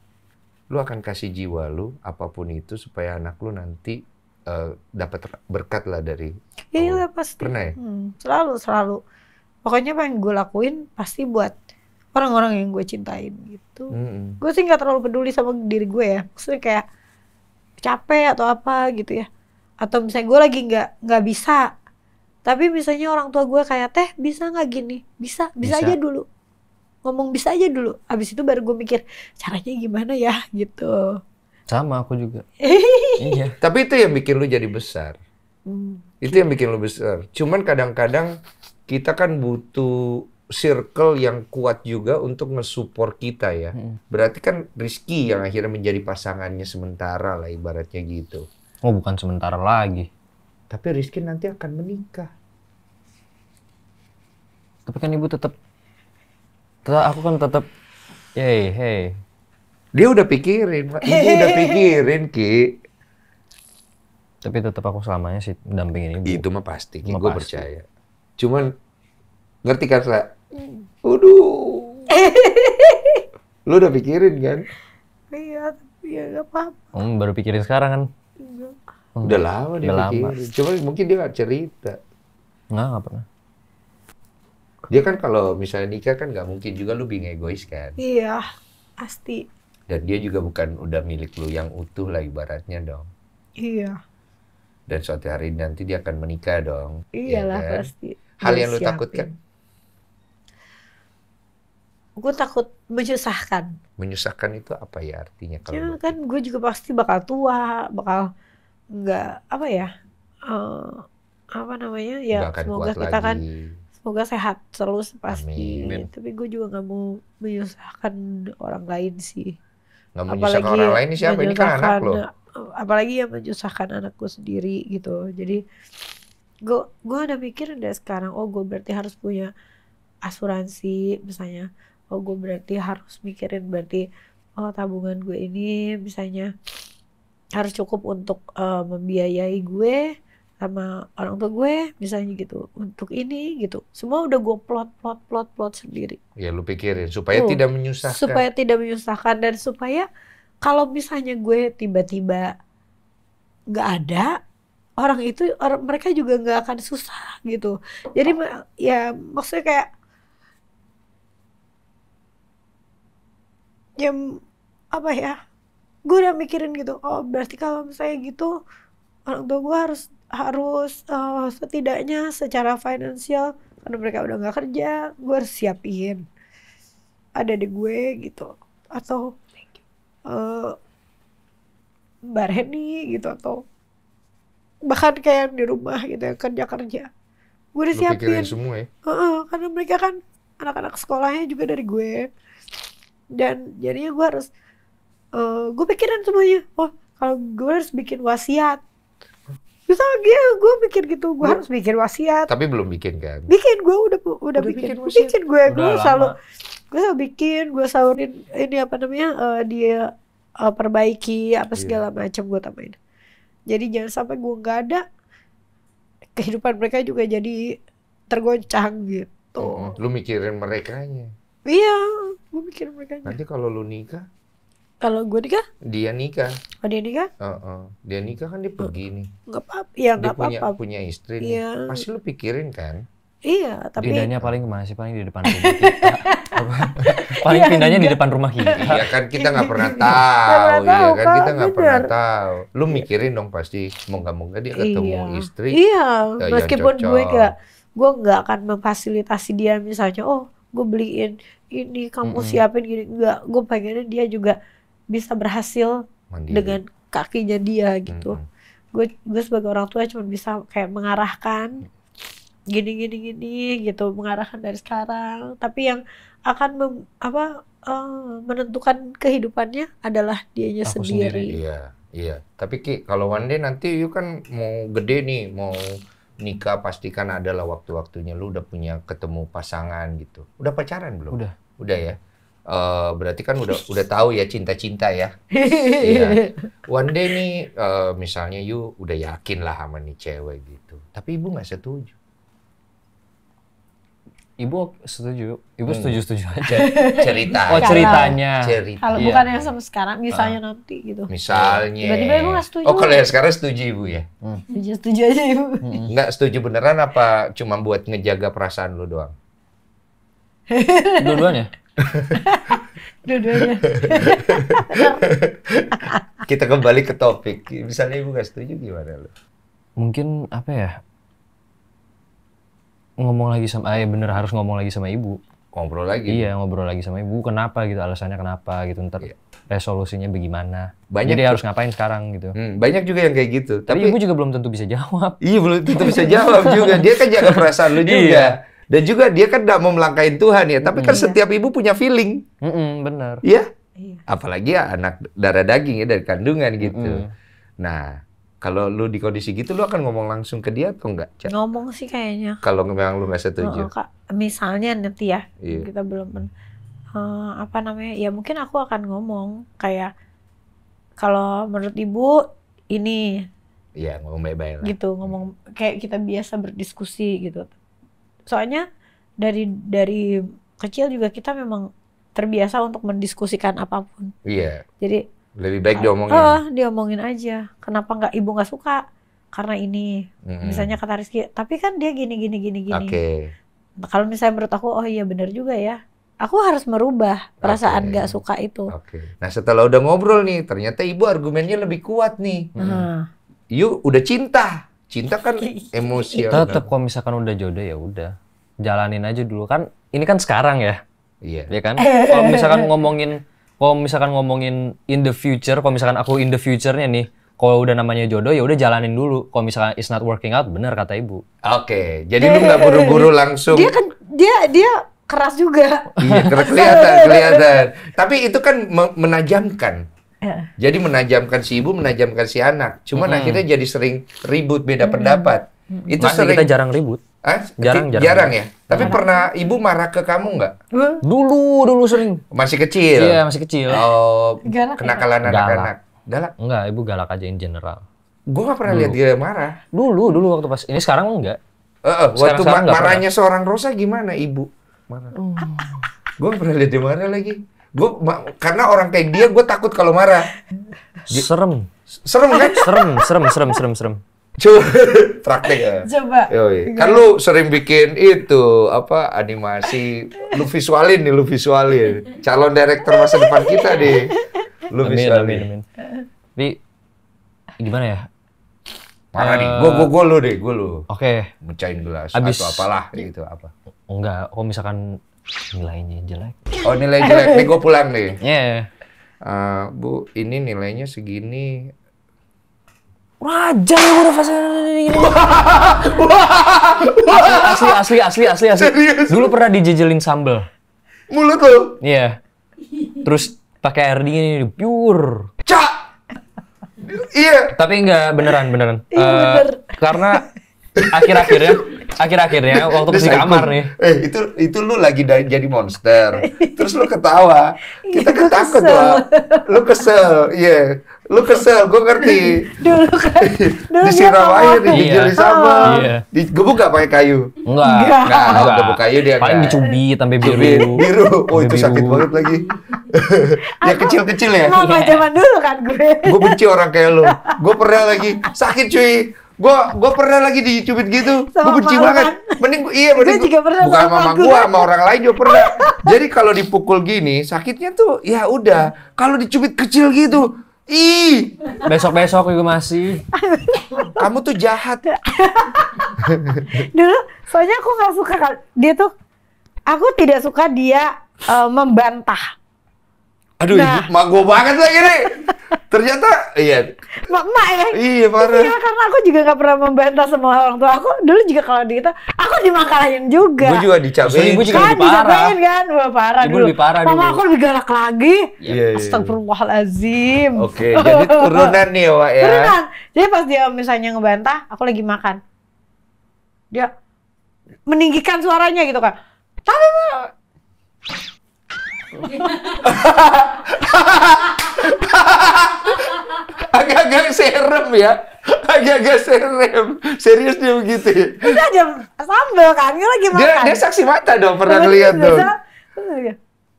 lu akan kasih jiwa lu apapun itu supaya anak lu nanti Eh, dapat berkat lah dari iya oh, iya, lah pasti pernah ya? hmm, selalu selalu pokoknya apa yang gue lakuin pasti buat orang-orang yang gue cintain gitu hmm. gue sih nggak terlalu peduli sama diri gue ya maksudnya kayak capek atau apa gitu ya atau misalnya gue lagi nggak nggak bisa tapi misalnya orang tua gue kayak teh bisa nggak gini bisa, bisa bisa aja dulu ngomong bisa aja dulu abis itu baru gue mikir caranya gimana ya gitu sama aku juga. <laughs> iya. Tapi itu yang bikin lu jadi besar. Hmm. Itu yang bikin lu besar. Cuman kadang-kadang kita kan butuh circle yang kuat juga untuk ngesupport kita ya. Hmm. Berarti kan Rizky yang akhirnya menjadi pasangannya sementara lah ibaratnya gitu. Oh bukan sementara lagi. Tapi Rizky nanti akan menikah. Tapi kan ibu tetap, aku kan tetap, hey hey, dia udah pikirin, Ibu udah <laughs> pikirin, Ki. Tapi tetap aku selamanya sih dampingin ibu. Itu mah pasti, Ki. Gue percaya. Cuman, ngerti kan, Sa? Waduh. Lu udah pikirin kan? Iya, iya gak apa-apa. Hmm, baru pikirin sekarang kan? Iya. Hmm. Udah lama dia udah pikirin. Lama. Cuman mungkin dia gak cerita. Enggak, gak pernah. Dia kan kalau misalnya nikah kan gak mungkin juga lu bingung egois kan? Iya, pasti. Dan dia juga bukan udah milik lu yang utuh lah ibaratnya dong. Iya. Dan suatu hari nanti dia akan menikah dong. Iya Iyalah ya kan? pasti. Hal yang lu takut kan? Gue takut menyusahkan. Menyusahkan itu apa ya artinya? Kalau ya, kan gue juga pasti bakal tua, bakal nggak apa ya? Uh, apa namanya? Ya semoga kita kan lagi. kan semoga sehat selalu pasti. Tapi gue juga nggak mau menyusahkan orang lain sih apalagi menyusahkan orang lain ini siapa ini kan anak lo eh, apalagi yang menyusahkan anakku sendiri gitu jadi gue gue udah mikir dari sekarang oh gue berarti harus punya asuransi misalnya oh gue berarti harus mikirin berarti oh tabungan gue ini misalnya harus cukup untuk uh, membiayai gue sama orang tua gue misalnya gitu untuk ini gitu semua udah gue plot plot plot plot sendiri ya lu pikirin supaya Tuh, tidak menyusahkan supaya tidak menyusahkan dan supaya kalau misalnya gue tiba-tiba nggak ada orang itu orang mereka juga nggak akan susah gitu jadi ya maksudnya kayak ya apa ya gue udah mikirin gitu oh berarti kalau misalnya gitu orang tua gue harus harus uh, setidaknya secara finansial karena mereka udah nggak kerja gue harus siapin ada di gue gitu atau uh, Mbak gitu atau bahkan kayak di rumah gitu ya kerja kerja gue udah siapin semua ya -uh, karena mereka kan anak-anak sekolahnya juga dari gue dan jadinya gue harus uh, eh, gue pikirin semuanya oh kalau gue harus bikin wasiat Terus dia gue pikir gitu, gue harus bikin wasiat. Tapi belum bikin kan? Bikin gue udah, udah udah, bikin. bikin gue gue selalu gue selalu bikin, gue saurin ini apa namanya uh, dia uh, perbaiki apa iya. segala yeah. macam gue tambahin. Jadi jangan sampai gue nggak ada kehidupan mereka juga jadi tergoncang gitu. Oh, lu mikirin mereka nya. Iya, gue mikirin mereka. Nanti kalau lu nikah kalau gue nikah? Dia nikah. Oh dia nikah? Uh -uh. Dia nikah kan dia pergi nih. Gak apa-apa. Ya, dia gak punya, apa -apa. punya istri ya. nih. Iya. Pasti lu pikirin kan? Iya, tapi pindahnya paling kemana sih? Paling di depan rumah kita. <laughs> paling ya, pindahnya enggak. di depan rumah kita. Iya kan kita nggak pernah <laughs> tahu, iya kan kita nggak pernah tahu. Lu mikirin dong pasti, mau nggak mau dia ketemu iya. istri. Iya, ya, meskipun gue nggak, gue gak akan memfasilitasi dia misalnya, oh gue beliin ini kamu mm -hmm. siapin gini, nggak, gue pengennya dia juga bisa berhasil Mandiri. dengan kakinya dia gitu. Gue gue sebagai orang tua cuma bisa kayak mengarahkan gini gini gini gitu mengarahkan dari sekarang tapi yang akan mem, apa uh, menentukan kehidupannya adalah dianya Aku sendiri. sendiri iya iya tapi ki kalau one day nanti you kan mau gede nih mau nikah pastikan adalah waktu-waktunya lu udah punya ketemu pasangan gitu udah pacaran belum udah udah ya uh, berarti kan udah udah tahu ya cinta-cinta ya. <laughs> Iya. One day nih uh, misalnya you udah yakin lah sama nih cewek gitu. Tapi ibu nggak setuju. Ibu setuju, ibu hmm. setuju setuju aja. Cerita. Oh ceritanya. Cerita. Kalau iya. bukan yang sama sekarang, misalnya uh, nanti gitu. Misalnya. Tiba-tiba ibu nggak setuju. Oh kalau yang sekarang setuju ibu ya? Hmm. Setuju setuju aja ibu. Hmm. Nggak setuju beneran apa cuma buat ngejaga perasaan lu doang? Dua-duanya. <laughs> Dua-duanya. <laughs> Kita kembali ke topik. Misalnya ibu gak setuju gimana lo? Mungkin apa ya? Ngomong lagi sama, ayah eh, bener harus ngomong lagi sama ibu. Ngobrol lagi. Iya ngobrol lagi sama ibu. Kenapa gitu? Alasannya kenapa gitu? Ntar iya. resolusinya bagaimana? Banyak Jadi harus ngapain sekarang gitu? Hmm, banyak juga yang kayak gitu. Tapi, Tapi ibu juga belum tentu bisa jawab. Iya belum tentu bisa jawab juga. Dia kan jaga perasaan lu <laughs> iya. juga. Iya dan juga dia kan tidak mau melangkahin Tuhan ya. Tapi mm -hmm. kan setiap ibu punya feeling. Mm -hmm, benar. Ya? Iya. Apalagi ya anak darah daging ya dari kandungan gitu. Mm -hmm. Nah, kalau lu di kondisi gitu lu akan ngomong langsung ke dia atau enggak? Cak? Ngomong sih kayaknya. Kalau memang lu nggak setuju. Oh, kak, misalnya nanti ya iya. kita belum uh, apa namanya ya mungkin aku akan ngomong kayak kalau menurut ibu ini. Iya ngomong baik-baik. lah. Gitu ngomong kayak kita biasa berdiskusi gitu soalnya dari dari kecil juga kita memang terbiasa untuk mendiskusikan apapun. Iya. Jadi lebih baik uh, diomongin. Oh, uh, diomongin aja. Kenapa nggak ibu nggak suka? Karena ini. Mm-hmm. Misalnya kata Rizky, tapi kan dia gini gini gini gini. Oke. Okay. Kalau misalnya menurut aku, oh iya benar juga ya. Aku harus merubah perasaan okay. suka itu. Oke. Okay. Nah setelah udah ngobrol nih, ternyata ibu argumennya lebih kuat nih. Hmm. Yuk udah cinta cinta kan <laughs> iya. emosional. Iya. Ya, Tetap kan? kalau misalkan udah jodoh ya udah. Jalanin aja dulu kan. Ini kan sekarang ya. Iya. Yeah. Ya kan? Kalau misalkan ngomongin kalau misalkan ngomongin in the future, kalau misalkan aku in the future-nya nih, kalau udah namanya jodoh ya udah jalanin dulu. Kalau misalkan it's not working out, bener kata ibu. Oke, okay. jadi lu nggak buru-buru langsung. Dia kan dia dia keras juga. Iya, kelihatan, <laughs> kelihatan. Tapi itu kan menajamkan Iya. Jadi menajamkan si ibu, menajamkan si anak. Cuman hmm. akhirnya jadi sering ribut beda hmm. pendapat. Hmm. Itu Masih sering kita jarang ribut. Ah, jarang, jarang, jarang ya. Tapi pernah ibu marah ke kamu nggak? Dulu, dulu sering. Masih kecil. Iya, masih kecil. Oh, galak, ya? kenakalan anak-anak. Galak. galak. Enggak, ibu galak aja in general. Gue nggak pernah lihat dia marah. Dulu, dulu waktu pas ini sekarang enggak. Uh, uh, waktu sekarang ma marahnya pernah. seorang Rosa gimana ibu? Marah. Hmm. Gue pernah lihat dia marah lagi. Gue karena orang kayak dia gue takut kalau marah. Serem. Serem kan? Serem, serem, serem, serem, serem. Coba <laughs> praktek ya. Coba. Yoi. Kan lu sering bikin itu apa animasi, lu visualin nih, lu visualin. Calon direktur masa depan kita deh. Lu amin, visualin. Amin, amin. Tapi gimana ya? Parah uh, nih, gue eh, gue gue lu deh, gue lu. Oke. Okay. Mecahin gelas Abis, atau apalah gitu apa. Enggak, kalau misalkan nilainya jelek. Oh nilai jelek, nih gue pulang nih. Iya. <laughs> Yeah. Uh, bu, ini nilainya segini. Raja ya udah fase ini. asli, asli, asli, asli, asli. Serius? Dulu pernah dijejelin sambel. Mulut lo? Iya. Yeah. Terus pakai air dingin ini pure. Cak. Iya. Tapi enggak beneran, beneran. Iya, uh, bener. Karena akhir-akhirnya akhir-akhirnya waktu di kamar nih. Eh itu itu lu lagi dari, jadi monster. Terus lu ketawa. Kita kan takut iya, lah. Lu kesel, iya. Yeah. Lu kesel, gue ngerti. Dulu kan. Dulu Disiram air, di gitu. iya. sama. Iya. Digebuk gak pakai kayu? Enggak. Enggak, enggak. gebuk kayu dia Paling dicubi sampai biru. biru. Oh, itu sakit banget lagi. <laughs> ya kecil-kecil ya. Iya. zaman dulu kan gue. Gue benci orang kayak lu. Gue pernah lagi sakit cuy Gue gue pernah lagi dicubit gitu. Gue benci banget. Mending gua, iya mending gua juga bukan sama, sama gue sama orang lain juga pernah. <laughs> Jadi kalau dipukul gini sakitnya tuh ya udah. Kalau dicubit kecil gitu, ih. Besok-besok juga masih. Kamu tuh jahat. <laughs> Dulu soalnya aku nggak suka dia tuh aku tidak suka dia uh, membantah. Aduh, nah. mak gue banget lagi nih ternyata iya mak mak ya iya parah iya, karena aku juga nggak pernah membantah semua orang tua aku dulu juga kalau di kita aku dimakalahin juga gue juga dicabain ibu juga kan, lebih parah kan gue parah Ibu dulu lebih parah mama dulu. aku lebih galak lagi iya, iya, iya. astagfirullahalazim oke okay, jadi turunan nih ya Wak ya turunan jadi pas dia misalnya ngebantah aku lagi makan dia meninggikan suaranya gitu kan tapi <laughs> Agak-agak serem ya. Agak-agak serem. Serius dia begitu. Dia ya. aja sambel kan, dia lagi makan. Dia, dia saksi mata dong pernah ngeliat dong.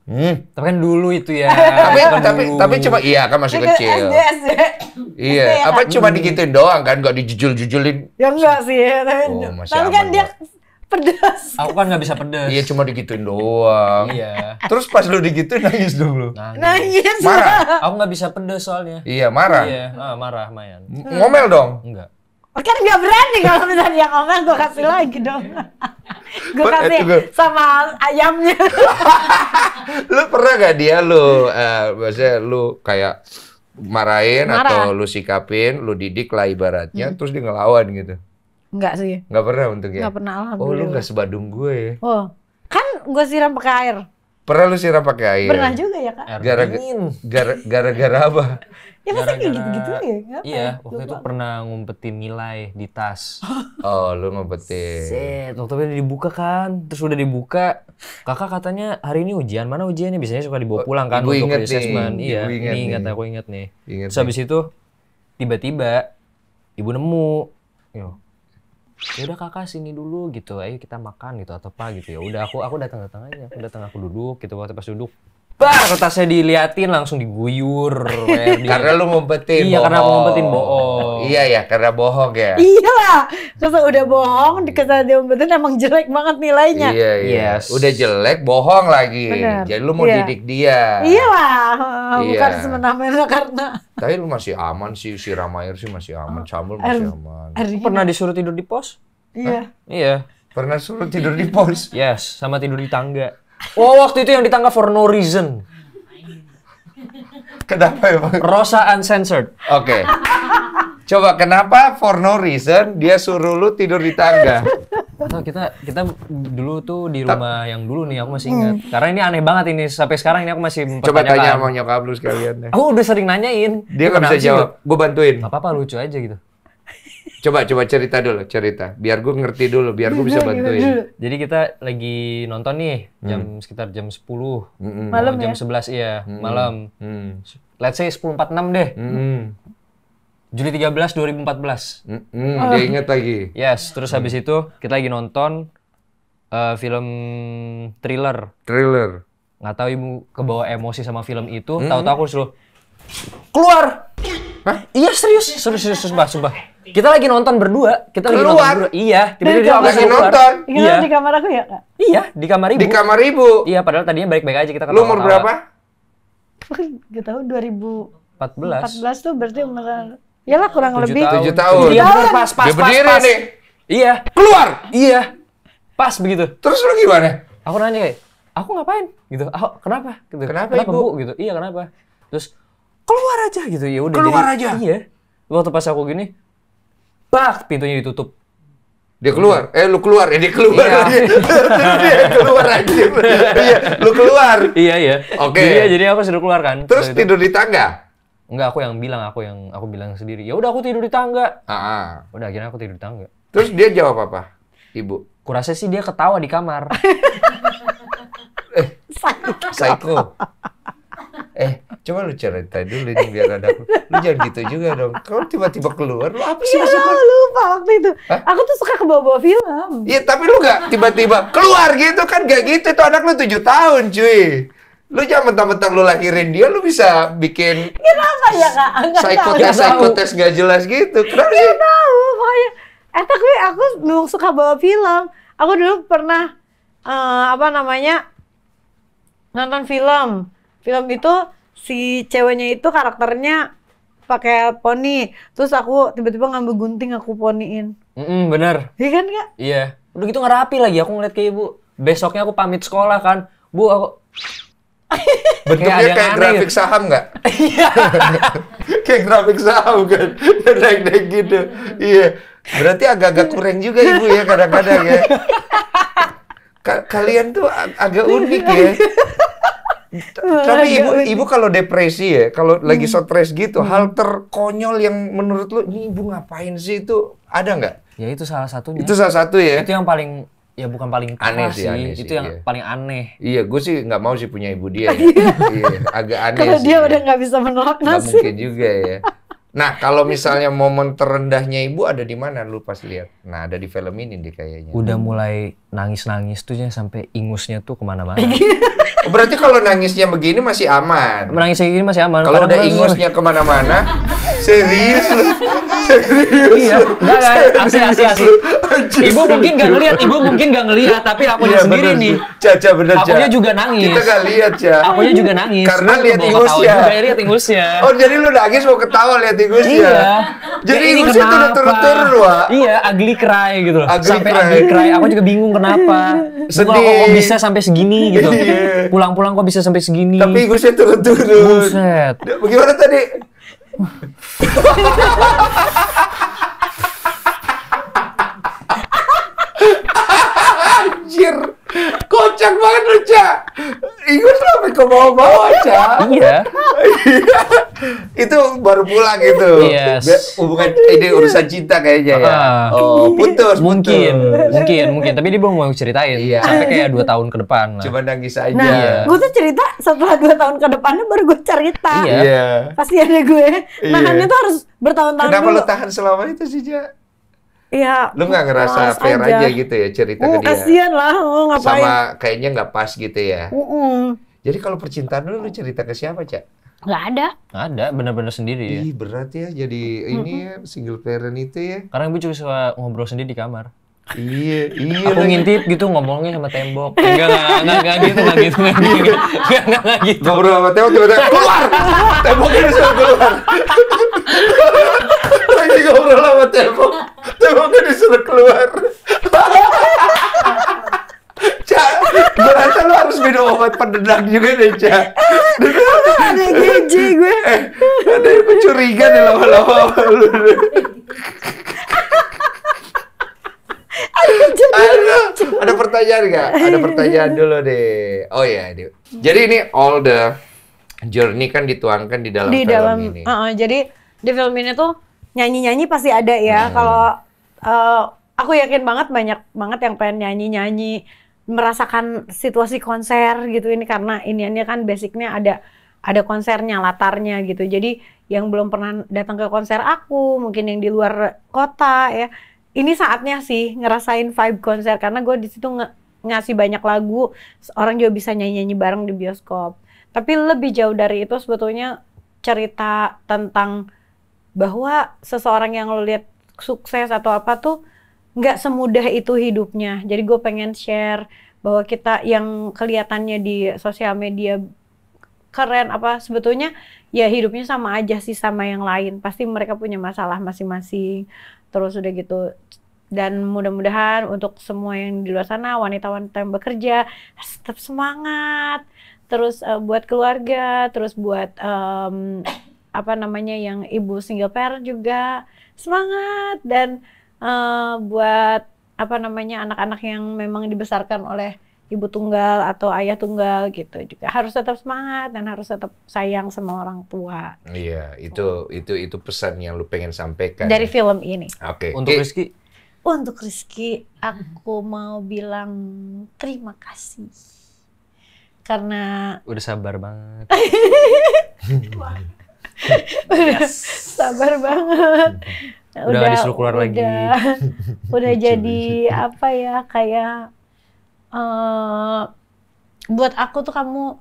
Hmm, tapi kan dulu itu ya. tapi kan tapi tapi cuma iya kan masih kan kecil. Iya, apa cuma dikitin doang kan gak dijujul-jujulin. Ya enggak sih, tapi, oh, tapi kan dia pedas. Aku kan gak bisa pedas. Iya cuma digituin doang. iya. Terus pas lu digituin nangis dong lu. Nangis. nangis. Marah. Aku nggak bisa pedas soalnya. Iya marah. Iya ah, marah Mayan. Hmm. ngomel dong. Enggak. kan nggak berani kalau misalnya ngomel gue kasih lagi dong. <laughs> gue eh, kasih sama ayamnya. <laughs> lu pernah gak dia lu, eh, maksudnya lu kayak marahin Marah. atau lu sikapin, lu didik lah ibaratnya, hmm. terus dia ngelawan gitu. Enggak sih. Enggak pernah untuk ya? Enggak pernah alhamdulillah. Oh lu enggak sebadung gue ya? Oh. Kan gue siram pakai air. Pernah lu siram pakai air? Pernah juga ya kak. gara, Gara, gara-gara apa? <laughs> ya pasti kayak gitu-gitu ya. iya, waktu itu pernah ngumpetin nilai di tas. <laughs> oh lu ngumpetin. Set, waktu itu dibuka kan. Terus udah dibuka, kakak katanya hari ini ujian. Mana ujiannya? Biasanya suka dibawa oh, pulang kan untuk inget assessment. Nih. Iya, ini ingat aku inget nih. Inget Terus itu, tiba-tiba ibu nemu. Yo, ya udah kakak sini dulu gitu ayo kita makan gitu atau apa gitu ya udah aku aku datang datang aja aku datang aku duduk gitu waktu pas duduk bar kertasnya diliatin langsung diguyur <laughs> di... karena lu ngumpetin iya karena aku ngumpetin bohong iya ya karena bohong ya lah, terus udah bohong dikata dia ngumpetin emang jelek banget nilainya iya iya yes. udah jelek bohong lagi Bener. jadi lu mau iya. didik dia Iya lah, bukan semena-mena karena tapi lu masih aman sih si Ramair sih masih aman Camul er- masih er, aman er, pernah disuruh tidur di pos iya iya pernah suruh tidur di pos yes sama tidur di tangga Oh, waktu itu yang ditangkap for no reason. Kenapa ya, Bang? Rosa Uncensored. Oke. Okay. Coba kenapa for no reason dia suruh lu tidur di tangga? Atau kita kita dulu tuh di rumah Ta yang dulu nih aku masih ingat. Karena ini aneh banget ini sampai sekarang ini aku masih Coba tanya sama nyokap lu sekalian deh. Aku udah sering nanyain. Dia nggak bisa jawab. Gue bantuin. Gak apa-apa lucu aja gitu. Coba coba cerita dulu, cerita. Biar gue ngerti dulu, biar gue bisa bantuin. Jadi kita lagi nonton nih jam hmm. sekitar jam 10. Hmm. Malam jam ya? 11 iya, hmm. malam. Hmm. Let's say 10.46 deh. Hmm. Juli 13 2014. Hmm. Hmm. Oh. Dia ingat lagi. Yes, terus hmm. habis itu kita lagi nonton uh, film thriller. Thriller. Nggak tahu ibu kebawa emosi sama film itu, hmm. tahu-tahu aku suruh keluar. Hah? Iya serius, serius, serius, serius, sumpah Iya. Kita lagi nonton berdua, kita Keluar. lagi nonton berdua. Iya, kita tiba lagi nonton. Iya, di kamar aku ya, Kak? Iya, di kamar ibu. Di kamar ibu. Iya, padahal tadinya baik-baik aja kita Lu umur berapa? Gak tahu 2014. 14 tuh berarti umur Yalah kurang 7 lebih tahun. 7 tahun. Iya, tahun. pas pas. Dia berdiri pas, nih. Iya. Keluar. Iya. Pas begitu. Terus lu gimana? Aku nanya kayak, "Aku ngapain?" gitu. "Aku kenapa?" gitu. "Kenapa, kenapa Ibu?" Bu? gitu. "Iya, kenapa?" Terus keluar aja gitu. Ya udah. Keluar jadi, aja. Iya. Waktu pas aku gini, Pak, pintunya ditutup. Dia keluar. Eh, lu keluar. Ya, dia keluar. Iya. <laughs> dia keluar aja. Iya, lu keluar. Iya, iya. Oke. Okay. Jadi, ya, jadi aku suruh keluar kan. Terus tidur di tangga? Enggak, aku yang bilang, aku yang aku bilang sendiri. Ya udah aku tidur di tangga. Ah. ah. Udah akhirnya aku tidur di tangga. Terus dia jawab apa? Ibu. Kurasa sih dia ketawa di kamar. <laughs> eh, psycho. psycho. Coba lu cerita dulu nih biar ada aku. Lu jangan gitu juga dong. Kalau tiba-tiba keluar, lu apa sih maksudnya? Iya, lupa waktu itu. Hah? Aku tuh suka ke bawa film. Iya, tapi lu gak tiba-tiba keluar gitu kan. Gak gitu, itu anak lu 7 tahun cuy. Lu jangan mentang-mentang lu lahirin dia, lu bisa bikin... Kenapa ya, Kak? psikotes, psikotes gak jelas gitu. Kenapa sih? Gak tahu, pokoknya. Eh, tapi aku dulu suka bawa film. Aku dulu pernah, uh, apa namanya, nonton film. Film itu si ceweknya itu karakternya pakai poni terus aku tiba-tiba ngambil gunting aku poniin mm -mm, bener iya kan kak iya udah gitu ngerapi lagi aku ngeliat kayak ibu besoknya aku pamit sekolah kan bu aku <laughs> bentuknya kayak, kayak grafik gitu. saham nggak <laughs> iya. <laughs> kayak grafik saham kan naik naik gitu iya berarti agak-agak kurang juga ibu ya kadang-kadang ya Ka kalian tuh ag agak unik ya tapi ibu ibu kalau depresi ya, kalau lagi hmm. stres gitu, hmm. hal terkonyol yang menurut lu ini ibu ngapain sih itu ada nggak? Ya itu salah satunya. Itu salah satu ya. Itu yang paling ya bukan paling aneh sih, sih. Aneh itu yang iya. paling aneh iya gue sih nggak mau sih punya ibu dia ya. <laughs> Iya. iya, agak aneh kalau dia ya. udah nggak bisa menolak nasi gak mungkin juga ya <laughs> Nah, kalau misalnya momen terendahnya ibu ada di mana lu pas lihat? Nah, ada di film ini deh kayaknya. Udah mulai nangis-nangis tuh sampai ingusnya tuh kemana-mana. <laughs> Oh, berarti kalau nangisnya begini masih aman. Menangis kayak masih aman. Kalau udah ingusnya kemana-mana, serius lu. Serius. Iya, enggak Asli asli asli. Ibu mungkin gak ngelihat, ibu mungkin gak ngelihat, tapi aku iya, sendiri bener, nih. Caca bener, Akunya juga nangis. Kita gak lihat, ya. Akunya juga nangis. Karena lihat ingusnya. Juga lihat ingusnya. Oh, jadi lu nangis mau ketawa lihat tikusnya. Iya. Jadi ya, tikusnya itu udah turun-turun, Wak. Iya, ugly cry gitu loh. Ugly sampai cry. ugly cry. Aku juga bingung kenapa. Sedih. <laughs> Kok, kok bisa sampai segini gitu. Iya. Pulang-pulang kok bisa sampai segini. Tapi tikusnya turun-turun. Buset. Bagaimana tadi? Anjir. Kocak banget lu, Cak. Ingus sampai ke bawah-bawah, Cak. Iya. iya itu baru pulang gitu. Yes. Hubungan ini urusan cinta kayaknya ya. Ah. oh, putus. Mungkin, putus. mungkin, mungkin. Tapi dia belum mau ceritain. Iya. Sampai kayak dua tahun ke depan lah. Cuma nangis aja. Nah, iya. gue tuh cerita setelah dua tahun ke depannya baru gue cerita. Iya. iya. Pasti ada gue. Iya. Nahannya iya. tuh harus bertahun-tahun Kenapa dulu. lo tahan selama itu sih, Ja? Iya. Lu nggak ngerasa fair aja. aja gitu ya cerita ke oh, dia? Kasian lah, oh, ngapain. Sama kayaknya nggak pas gitu ya. Uh. -uh. Jadi kalau percintaan lu, lu cerita ke siapa, Cak? Nggak ada. Gak ada, bener-bener sendiri ya. Ih, berat ya jadi mm-hmm. ini ya, single parent itu ya. Karena ibu juga suka ngobrol sendiri di kamar. Iya, iya. Aku ngintip gitu ngomongnya sama tembok. Enggak, enggak, enggak, enggak gitu, enggak gitu, enggak gitu. Enggak, enggak, enggak gitu. Ngobrol sama tembok tiba-tiba keluar. Temboknya disuruh keluar. lagi ngobrol sama tembok. Temboknya disuruh keluar. Berarti lu harus minum obat pendedak juga deh, Cak. ada GJ gue. <laughs> Eh, ada yang mencuriga nih lama-lama lu. Ada, ada pertanyaan nggak? Ada pertanyaan dulu deh. Oh iya, yeah. Jadi ini all the journey kan dituangkan di dalam di film dalam, ini. Uh, uh, jadi di film ini tuh nyanyi-nyanyi pasti ada ya. Hmm. Kalau uh, aku yakin banget banyak banget yang pengen nyanyi-nyanyi merasakan situasi konser gitu ini karena iniannya kan basicnya ada ada konsernya latarnya gitu jadi yang belum pernah datang ke konser aku mungkin yang di luar kota ya ini saatnya sih ngerasain vibe konser karena gue di situ nge- ngasih banyak lagu orang juga bisa nyanyi nyanyi bareng di bioskop tapi lebih jauh dari itu sebetulnya cerita tentang bahwa seseorang yang lo lihat sukses atau apa tuh nggak semudah itu hidupnya. Jadi gue pengen share bahwa kita yang kelihatannya di sosial media keren apa sebetulnya ya hidupnya sama aja sih sama yang lain. Pasti mereka punya masalah masing-masing. Terus udah gitu dan mudah-mudahan untuk semua yang di luar sana wanita-wanita yang bekerja tetap semangat terus uh, buat keluarga terus buat um, apa namanya yang ibu single parent juga semangat dan Eh, buat apa namanya anak-anak yang memang dibesarkan oleh ibu tunggal atau ayah tunggal gitu juga harus tetap semangat dan harus tetap sayang sama orang tua. Iya, itu oh. itu itu pesan yang lu pengen sampaikan dari ya? film ini. Oke. Okay. Untuk Rizky. Untuk Rizky, aku mau bilang terima kasih karena udah sabar banget. yes. <laughs> <laughs> sabar banget. <laughs> udah, udah disuruh keluar udah, lagi. <laughs> udah jadi apa ya kayak uh, buat aku tuh kamu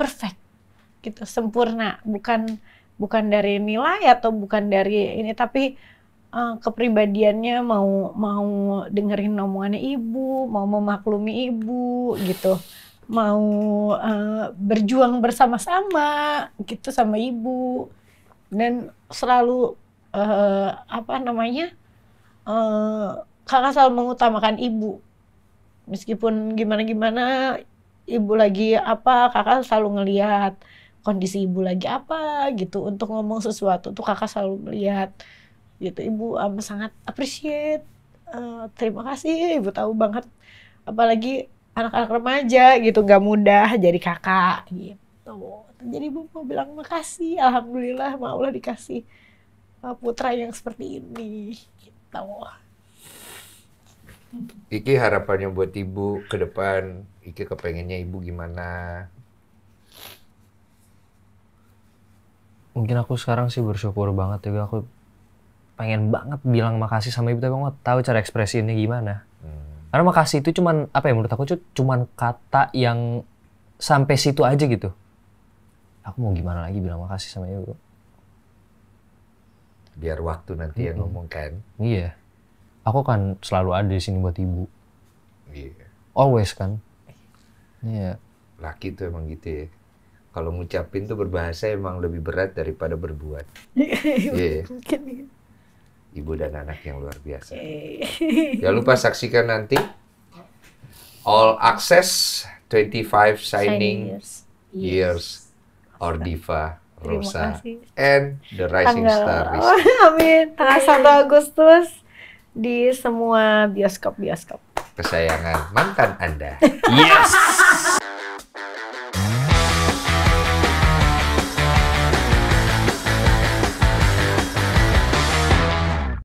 perfect gitu sempurna bukan bukan dari nilai atau bukan dari ini tapi uh, kepribadiannya mau mau dengerin omongannya ibu mau memaklumi ibu gitu mau uh, berjuang bersama-sama gitu sama ibu dan selalu uh, apa namanya uh, kakak selalu mengutamakan ibu meskipun gimana gimana ibu lagi apa kakak selalu ngelihat kondisi ibu lagi apa gitu untuk ngomong sesuatu tuh kakak selalu melihat gitu ibu um, sangat appreciate uh, terima kasih ibu tahu banget apalagi anak-anak remaja gitu nggak mudah jadi kakak gitu jadi ibu mau bilang makasih alhamdulillah maulah dikasih putra yang seperti ini gitu. Iki harapannya buat ibu ke depan, Iki kepengennya ibu gimana? Mungkin aku sekarang sih bersyukur banget juga aku pengen banget bilang makasih sama ibu tapi aku gak tahu cara ini gimana. Hmm. Karena makasih itu cuman apa ya menurut aku cuman kata yang sampai situ aja gitu. Aku mau gimana lagi bilang makasih sama ibu biar waktu nanti yang ngomongkan. Iya. Aku kan selalu ada di sini buat ibu. Iya. Always kan. Iya. Laki tuh emang gitu ya. Kalau ngucapin tuh berbahasa emang lebih berat daripada berbuat. <laughs> Iya. yeah. Ibu dan anak yang luar biasa. Eh. Jangan lupa saksikan nanti All Access 25 Signing, signing years. years. Or Diva Terima Rosa and the Rising Star. Oh, <laughs> amin. Tanggal 1 Agustus di semua bioskop-bioskop. Kesayangan mantan Anda. Yes.